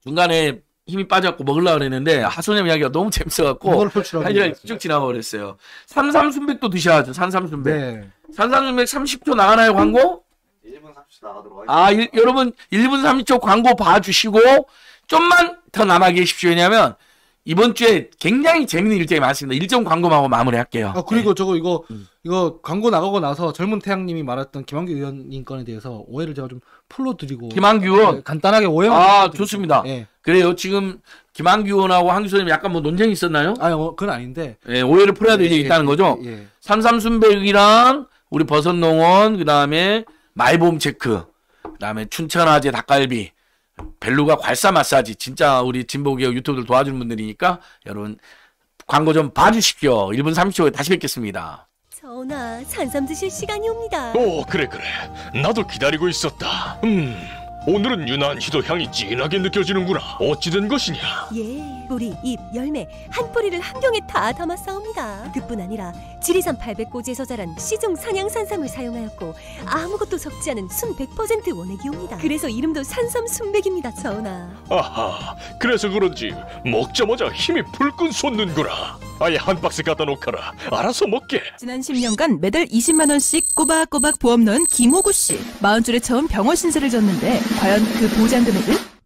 중간에 힘이 빠져갖고 먹으려고 그랬는데 하소년 이야기가 너무 재밌어갖고 한이랑 쭉 지나버렸어요. 산삼순백도 드셔야죠. 산삼순백. 네. 산삼순백 30초 나가나요 광고? 1분 30초 나가도록 하겠습니다. 아 일, 여러분 1분 30초 광고 봐주시고 좀만 더 남아 계십시오. 왜냐하면 이번 주에 굉장히 재밌는 일정이 많습니다. 일정 광고하고 마무리할게요. 아, 그리고 네. 저거 이거 음. 이거 광고 나가고 나서 젊은 태양님이 말했던 김한규 의원님 건에 대해서 오해를 제가 좀 풀어드리고 김한규 의원 네, 간단하게 오해만 아 좋습니다. 네. 그래요. 지금 김한규 의원하고 한규 선생님 약간 뭐 논쟁이 있었나요? 아니, 어, 그건 아닌데. 예, 오해를 풀어야 될 예, 일 있다는 예, 거죠. 예. 삼삼순백이랑 우리 버섯농원 그다음에 마이보 체크 그다음에 춘천아재 닭갈비 벨루가 괄사 마사지 진짜 우리 진보기업 유튜브들 도와주는 분들이니까 여러분 광고 좀 봐주십시오. 1분 30초에 다시 뵙겠습니다. 전하, 산삼 드실 시간이 옵니다. 오, 그래 그래. 나도 기다리고 있었다. 음. 오늘은 유난히도 향이 진하게 느껴지는구나. 어찌된 것이냐? 예, 뿌리, 잎, 열매 한 뿌리를 한경에다 담아 싸웁니다. 그뿐 아니라 지리산 800고지에서 자란 시중 산양산삼을 사용하였고 아무것도 섞지 않은 순 100% 원액이옵니다. 그래서 이름도 산삼 순백입니다, 전하. 아하, 그래서 그런지 먹자마자 힘이 불끈 솟는구나. 아예 한 박스 갖다 놓거라. 알아서 먹게. 지난 10년간 매달 20만 원씩 꼬박꼬박 보험 넣은 김호구 씨. 마흔 줄에 처음 병원 신세를 졌는데 과연 그 보장 금액은?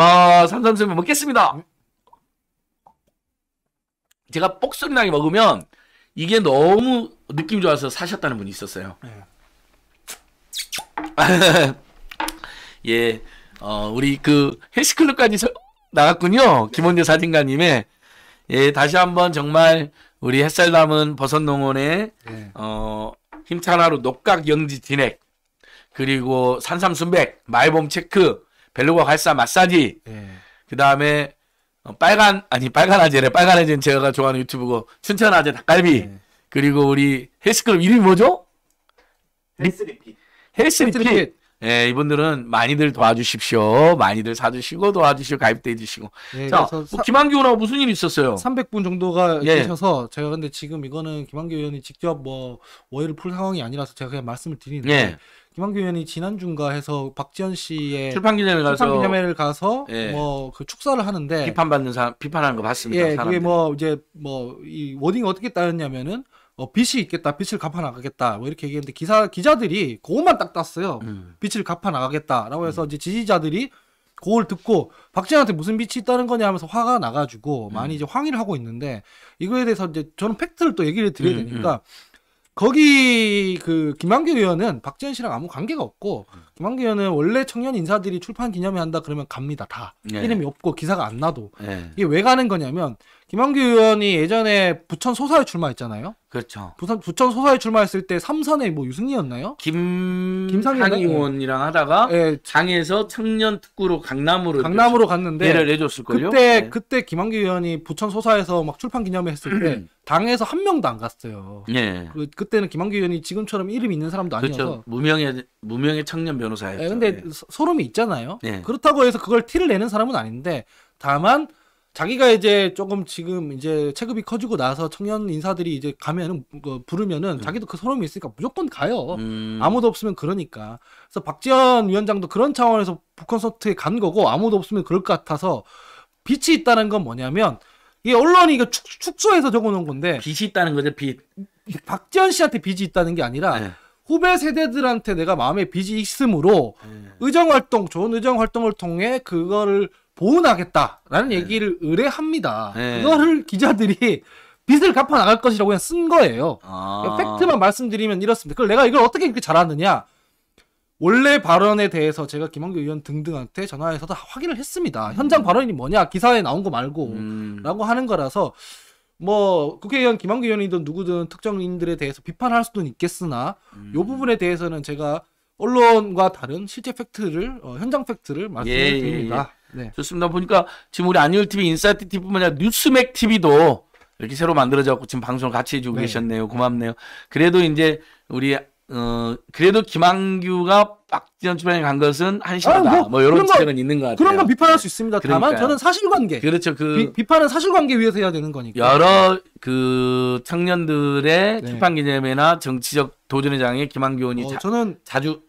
와, 삼삼삼 먹겠습니다. 제가 뻑소리 나게 먹으면 이게 너무 느낌 좋아서 사셨다는 분이 있었어요. 네. 예, 어, 우리 그 헬스클럽까지 나갔군요. 김원재 사진가님의 예, 다시 한번 정말 우리 햇살 남은 버섯 농원의 네. 어, 힘찬 하루 녹각 영지 진액 그리고 산삼순백 말봄 체크 벨루가 갈사 마사지. 예. 그 다음에 어, 빨간 아니 빨간 아재래 빨간 아재는 제가 좋아하는 유튜브고 춘천 아재 닭갈비. 예. 그리고 우리 헬스클럽 이름이 뭐죠? 헬스리핏. 헬스리핏. 예, 이분들은 많이들 도와주십시오. 많이들 사주시고 도와주시고 가입돼 주시고. 예, 자, 뭐 김한규라고 무슨 일이 있었어요? 300분 정도가 예. 계셔서 제가 근데 지금 이거는 김한규 의원이 직접 뭐 오해를 풀 상황이 아니라서 제가 그냥 말씀을 드리는데 예. 김한규 의원이 지난주인가 해서 박지현 씨의 출판 기념회 가서 출판 기념회를 가서 예. 뭐그 축사를 하는데 비판받는 사 비판하는 거 봤습니다. 예, 그게 뭐 이제 뭐 이 워딩 이 어떻게 따였냐면은 어, 빚이 있겠다, 빚을 갚아 나가겠다, 뭐 이렇게 얘기했는데 기사 기자들이 그것만 딱 땄어요. 음. 빚을 갚아 나가겠다라고 해서 음. 이제 지지자들이 그걸 듣고 박지현한테 무슨 빛이 있다는 거냐 하면서 화가 나가지고 많이 음. 이제 항의를 하고 있는데 이거에 대해서 이제 저는 팩트를 또 얘기를 드려야 음, 되니까 음. 거기 그 김한규 의원은 박지원 씨랑 아무 관계가 없고 음. 김한규 의원은 원래 청년 인사들이 출판 기념회 한다 그러면 갑니다 다 네. 이름이 없고 기사가 안 나도 네. 이게 왜 가는 거냐면 김한규 의원이 예전에 부천 소사에 출마했잖아요. 그렇죠. 부산 부천 소사에 출마했을 때 삼선에 뭐 유승리였나요? 김 김상현 의원이랑 하다가 예. 장에서 청년 특구로 강남으로 강남으로 갔는데 예를 내줬을 걸요. 그때 네. 그때 김한규 의원이 부천 소사에서 막 출판 기념회 했을 때 음. 당에서 한 명도 안 갔어요. 예. 그, 그때는 김한규 의원이 지금처럼 이름 있는 사람도 아니어서 그렇죠. 무명의 무명의 청년 변호사였죠. 예, 근데 예. 소름이 있잖아요. 네. 그렇다고 해서 그걸 티를 내는 사람은 아닌데 다만 자기가 이제 조금 지금 이제 체급이 커지고 나서 청년 인사들이 이제 가면은 그 부르면은 음. 자기도 그 소름이 있으니까 무조건 가요. 음. 아무도 없으면 그러니까. 그래서 박지원 위원장도 그런 차원에서 북콘서트에 간 거고 아무도 없으면 그럴 것 같아서 빛이 있다는 건 뭐냐면 이 언론이 이거 축, 축소해서 적어놓은 건데 빛이 있다는 거죠 빛. 박지원 씨한테 빛이 있다는 게 아니라. 네. 후배 세대들한테 내가 마음에 빚이 있으므로 네. 의정 활동, 좋은 의정 활동을 통해 그거를 보은하겠다라는 네. 얘기를 의뢰합니다. 네. 그거를 기자들이 빚을 갚아 나갈 것이라고 그냥 쓴 거예요. 아... 그러니까 팩트만 말씀드리면 이렇습니다. 그걸 내가 이걸 어떻게 이렇게 잘아느냐 원래 발언에 대해서 제가 김한규 의원 등등한테 전화해서 다 확인을 했습니다. 음. 현장 발언이 뭐냐? 기사에 나온 거 말고. 음. 라고 하는 거라서, 뭐, 국회의원 김한규 의원이든 누구든 특정인들에 대해서 비판할 수도 있겠으나, 음. 요 부분에 대해서는 제가 언론과 다른 실제 팩트를, 어, 현장 팩트를 말씀드립니다. 예, 예, 예. 네. 좋습니다. 보니까 지금 우리 안율 TV, 인사이트 TV뿐만 아니라 뉴스맥 TV도 이렇게 새로 만들어져갖고 지금 방송을 같이 해주고 네. 계셨네요. 고맙네요. 그래도 이제 우리 어 그래도 김한규가 박지원 출판에 간 것은 한심하다. 아, 뭐, 뭐 이런 측면은 있는 것 같아요. 그런 건 비판할 수 있습니다. 그러니까요. 다만 저는 사실관계. 그렇죠. 그 비, 판은 사실관계 위에서 해야 되는 거니까. 여러 그 청년들의 네. 출판 기념회나 정치적 도전의 장에 김한규 의원이 어, 자, 저는 자주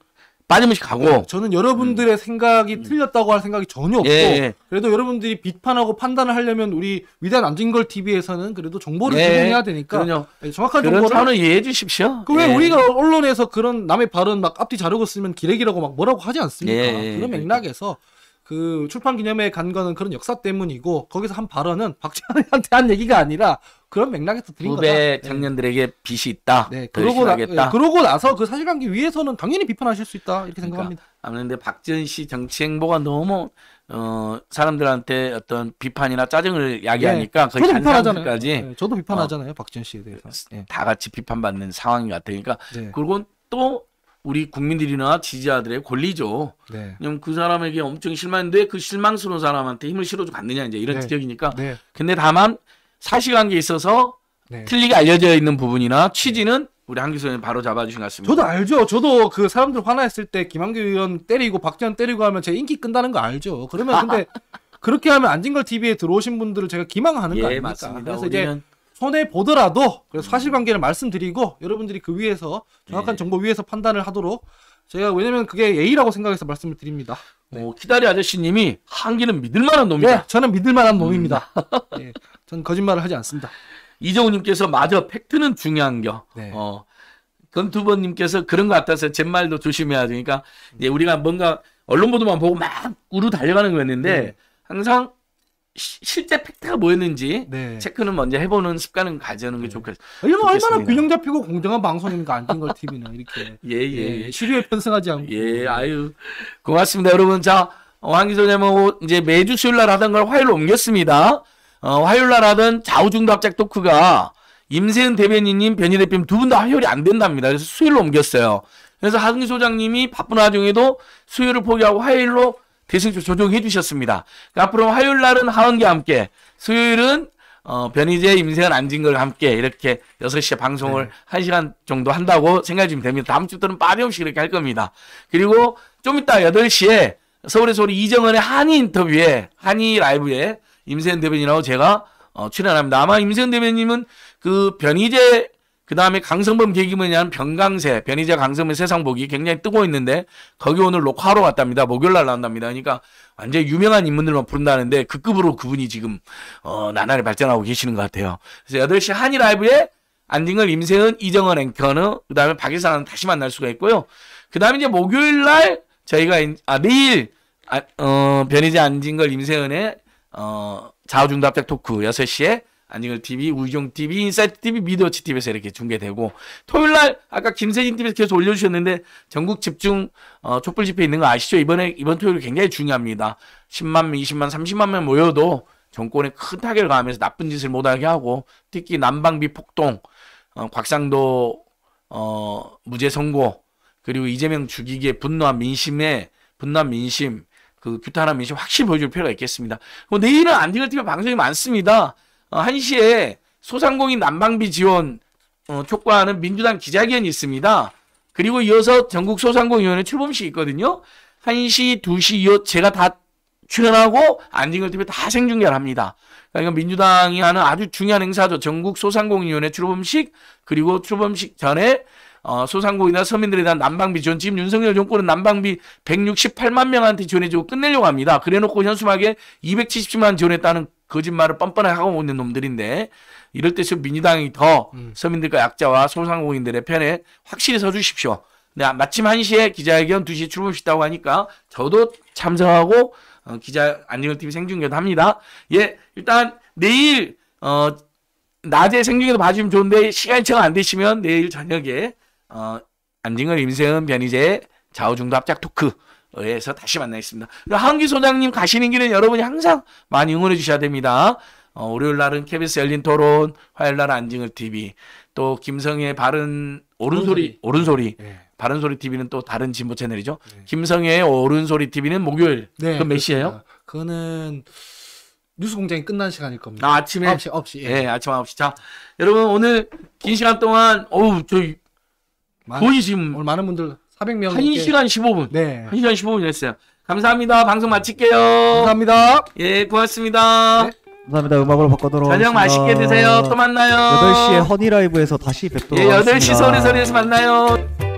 빠짐없이 가고. 네, 저는 여러분들의 음. 생각이 음. 틀렸다고 할 생각이 전혀 없고 예, 예. 그래도 여러분들이 비판하고 판단을 하려면 우리 위대한 안진걸 TV에서는 그래도 정보를 예. 제공해야 되니까 그럼요. 예, 정확한 그런 정보를 차원을 이해해 주십시오. 그왜 예. 우리가 언론에서 그런 남의 발언 막 앞뒤 자르고 쓰면 기레기라고 막 뭐라고 하지 않습니까? 그런 맥락에서 그 출판 기념회에 간 거는 그런 역사 때문이고 거기서 한 발언은 박지원한테 한 얘기가 아니라 그런 맥락에서 드린 거다. 후배 예. 장년들에게 네. 빚이 있다. 네, 그러고, 나, 네. 그러고 나서 그 사실관계 위에서는 당연히 비판하실 수 있다 이렇게 그러니까, 생각합니다. 아무래도 박지원 씨 정치 행보가 너무 어, 사람들한테 어떤 비판이나 짜증을 야기하니까 네. 거의 비판하잖아요. 네, 저도 비판하잖아요. 어, 박지원 씨에 대해서. 다 같이 비판받는 상황이 같으니까 그러니까 네. 그리고 또 우리 국민들이나 지지자들의 권리죠. 네. 그 사람에게 엄청 실망인데 그 실망스러운 사람한테 힘을 실어줘 받느냐 이제 이런 네. 지적이니까. 네. 근데 다만 사실관계에 있어서 네. 틀리게 알려져 있는 부분이나 취지는 우리 한 교수님 바로 잡아주신 것 같습니다. 저도 알죠. 저도 그 사람들 화나했을 때 김한규 의원 때리고 박지원 때리고 하면 제 인기 끈다는 거 알죠. 그러면 근데 그렇게 하면 안진걸 TV에 들어오신 분들을 제가 기망하는 예, 거 아닙니까? 맞습니다. 그래서 이제 손해 보더라도 그래서 음. 사실관계를 말씀드리고 여러분들이 그 위에서 정확한 예. 정보 위에서 판단을 하도록 제가 왜냐면 그게 예의라고 생각해서 말씀을 드립니다. 어, 네. 어, 키다리 아저씨님이 한기는 믿을만한 놈이다. 네, 저는 믿을만한 놈입니다. 네, 음. 전 예, 거짓말을 하지 않습니다. 이정우님께서 마저 팩트는 중요한겨. 네. 어, 건투버님께서 그런 것 같아서 제 말도 조심해야 되니까 그러 음. 우리가 뭔가 언론 보도만 보고 막 우르 달려가는 거였는데 음. 네. 항상 실제 팩트가 뭐였는지 네. 체크는 먼저 해보는 습관은 가져는 오 네. 게 좋겠, 이거 얼마나 균형 잡히고 공정한 방송인가 안긴걸 TV는 이렇게 예예 예. 예. 네, 시류에 편승하지 않고 예 아유 고맙습니다 여러분 자 어, 기소님하 이제 매주 수요일 날 하던 걸 화요일로 옮겼습니다 어, 화요일 날 하던 좌우중답작 토크가 임세은 대변인님 변희 대표님 두 분 다 화요일이 안 된답니다 그래서 수요일로 옮겼어요 그래서 하승 소장님이 바쁜 와중에도 수요일을 포기하고 화요일로 대신 조정해 주셨습니다. 그러니까 앞으로 화요일 날은 하은과 함께, 수요일은 어, 변희재, 임세현, 안진걸 함께 이렇게 6시에 방송을 네. 1시간 정도 한다고 생각해 주면 됩니다. 다음 주부터는 빠짐없이 이렇게 할 겁니다. 그리고 좀 이따 8시에 서울의 소리 이정은의 한의 인터뷰에, 한의 라이브에 임세현 대변인하고 제가 어, 출연합니다. 아마 임세현 대변인은 그 변희재 그 다음에 강성범 계기문이라는 병강세, 변희재 강성범 세상 보기 굉장히 뜨고 있는데 거기 오늘 녹화하러 왔답니다 목요일날 나온답니다. 그러니까 완전 히 유명한 인물들만 부른다는데 그 급으로 그분이 지금 어, 나날이 발전하고 계시는 것 같아요. 그래서 8시 한일 라이브에 안딩걸 임세은, 이정은 앵커는 그 다음에 박일사는 다시 만날 수가 있고요. 그 다음에 이제 목요일날 저희가 아 내일 아, 어, 변희재 안진걸 임세은의 어, 자우중답작 토크 6시에 안진걸 TV, 우경 TV, 인사이트 TV, 미디어치 TV에서 이렇게 중계되고 토요일 날 아까 김세진 TV에서 계속 올려주셨는데 전국 집중 어, 촛불 집회 있는 거 아시죠? 이번에 이번 토요일 굉장히 중요합니다. 10만 명, 20만, 30만 명 모여도 정권에 큰 타격을 가하면서 나쁜 짓을 못하게 하고 특히 난방비 폭동, 어, 곽상도 어, 무죄 선고 그리고 이재명 죽이기에 분노한 민심에 분노한 민심 그 규탄한 민심 확실히 보여줄 필요가 있겠습니다. 내일은 안디걸 TV 방송이 많습니다. 어, 한시에 소상공인 난방비 지원 어, 촉구하는 민주당 기자회견이 있습니다. 그리고 이어서 전국 소상공인위원회 출범식이 있거든요. 1시, 2시 이어 제가 다 출연하고 안진걸 TV 다 생중계를 합니다. 그러니까 민주당이 하는 아주 중요한 행사죠. 전국 소상공인위원회 출범식 그리고 출범식 전에 어, 소상공인이나 서민들에 대한 난방비 지원 지금 윤석열 정권은 난방비 168만 명한테 지원해주고 끝내려고 합니다. 그래놓고 현수막에 277만 지원했다는 거짓말을 뻔뻔하게 하고 있는 놈들인데 이럴 때 민주당이 더 음. 서민들과 약자와 소상공인들의 편에 확실히 서주십시오. 네, 마침 1시에 기자회견 2시에 출범식다고 하니까 저도 참석하고 어, 기자 안정현TV 생중계도 합니다. 예, 일단 내일 어, 낮에 생중계도 봐주면 좋은데 시간이 정안 되시면 내일 저녁에 어, 안진걸, 임세은, 변희재, 좌우중도 합작 토크 의해서 다시 만나겠습니다. 한기 소장님 가시는 길은 여러분이 항상 많이 응원해 주셔야 됩니다. 어, 월요일 날은 KBS 열린 토론, 화요일 날 안징을 TV, 또김성의 바른 오른소리, 오른소리, 네. 예. 바른소리 TV는 또 다른 진보 채널이죠. 네. 예. 김성의 오른소리 TV는 목요일. 네, 그몇 시예요? 그거는 뉴스 공장이 끝난 시간일 겁니다. 아, 침에 9시, 9시. 예. 네, 아침 9시. 자, 여러분 오늘 긴 시간 동안 어우, 저 많은, 돈이 지금 오늘 많은 분들 400명. 1시간 15분. 네. 1시간 15분 이 했어요. 감사합니다. 방송 마칠게요. 감사합니다. 예, 고맙습니다. 네. 감사합니다. 음악으로 바꿔도록 저녁 맛있게 드세요. 또 만나요. 8시에 허니라이브에서 다시 뵙도록 예, 8시 소리소리에서 만나요.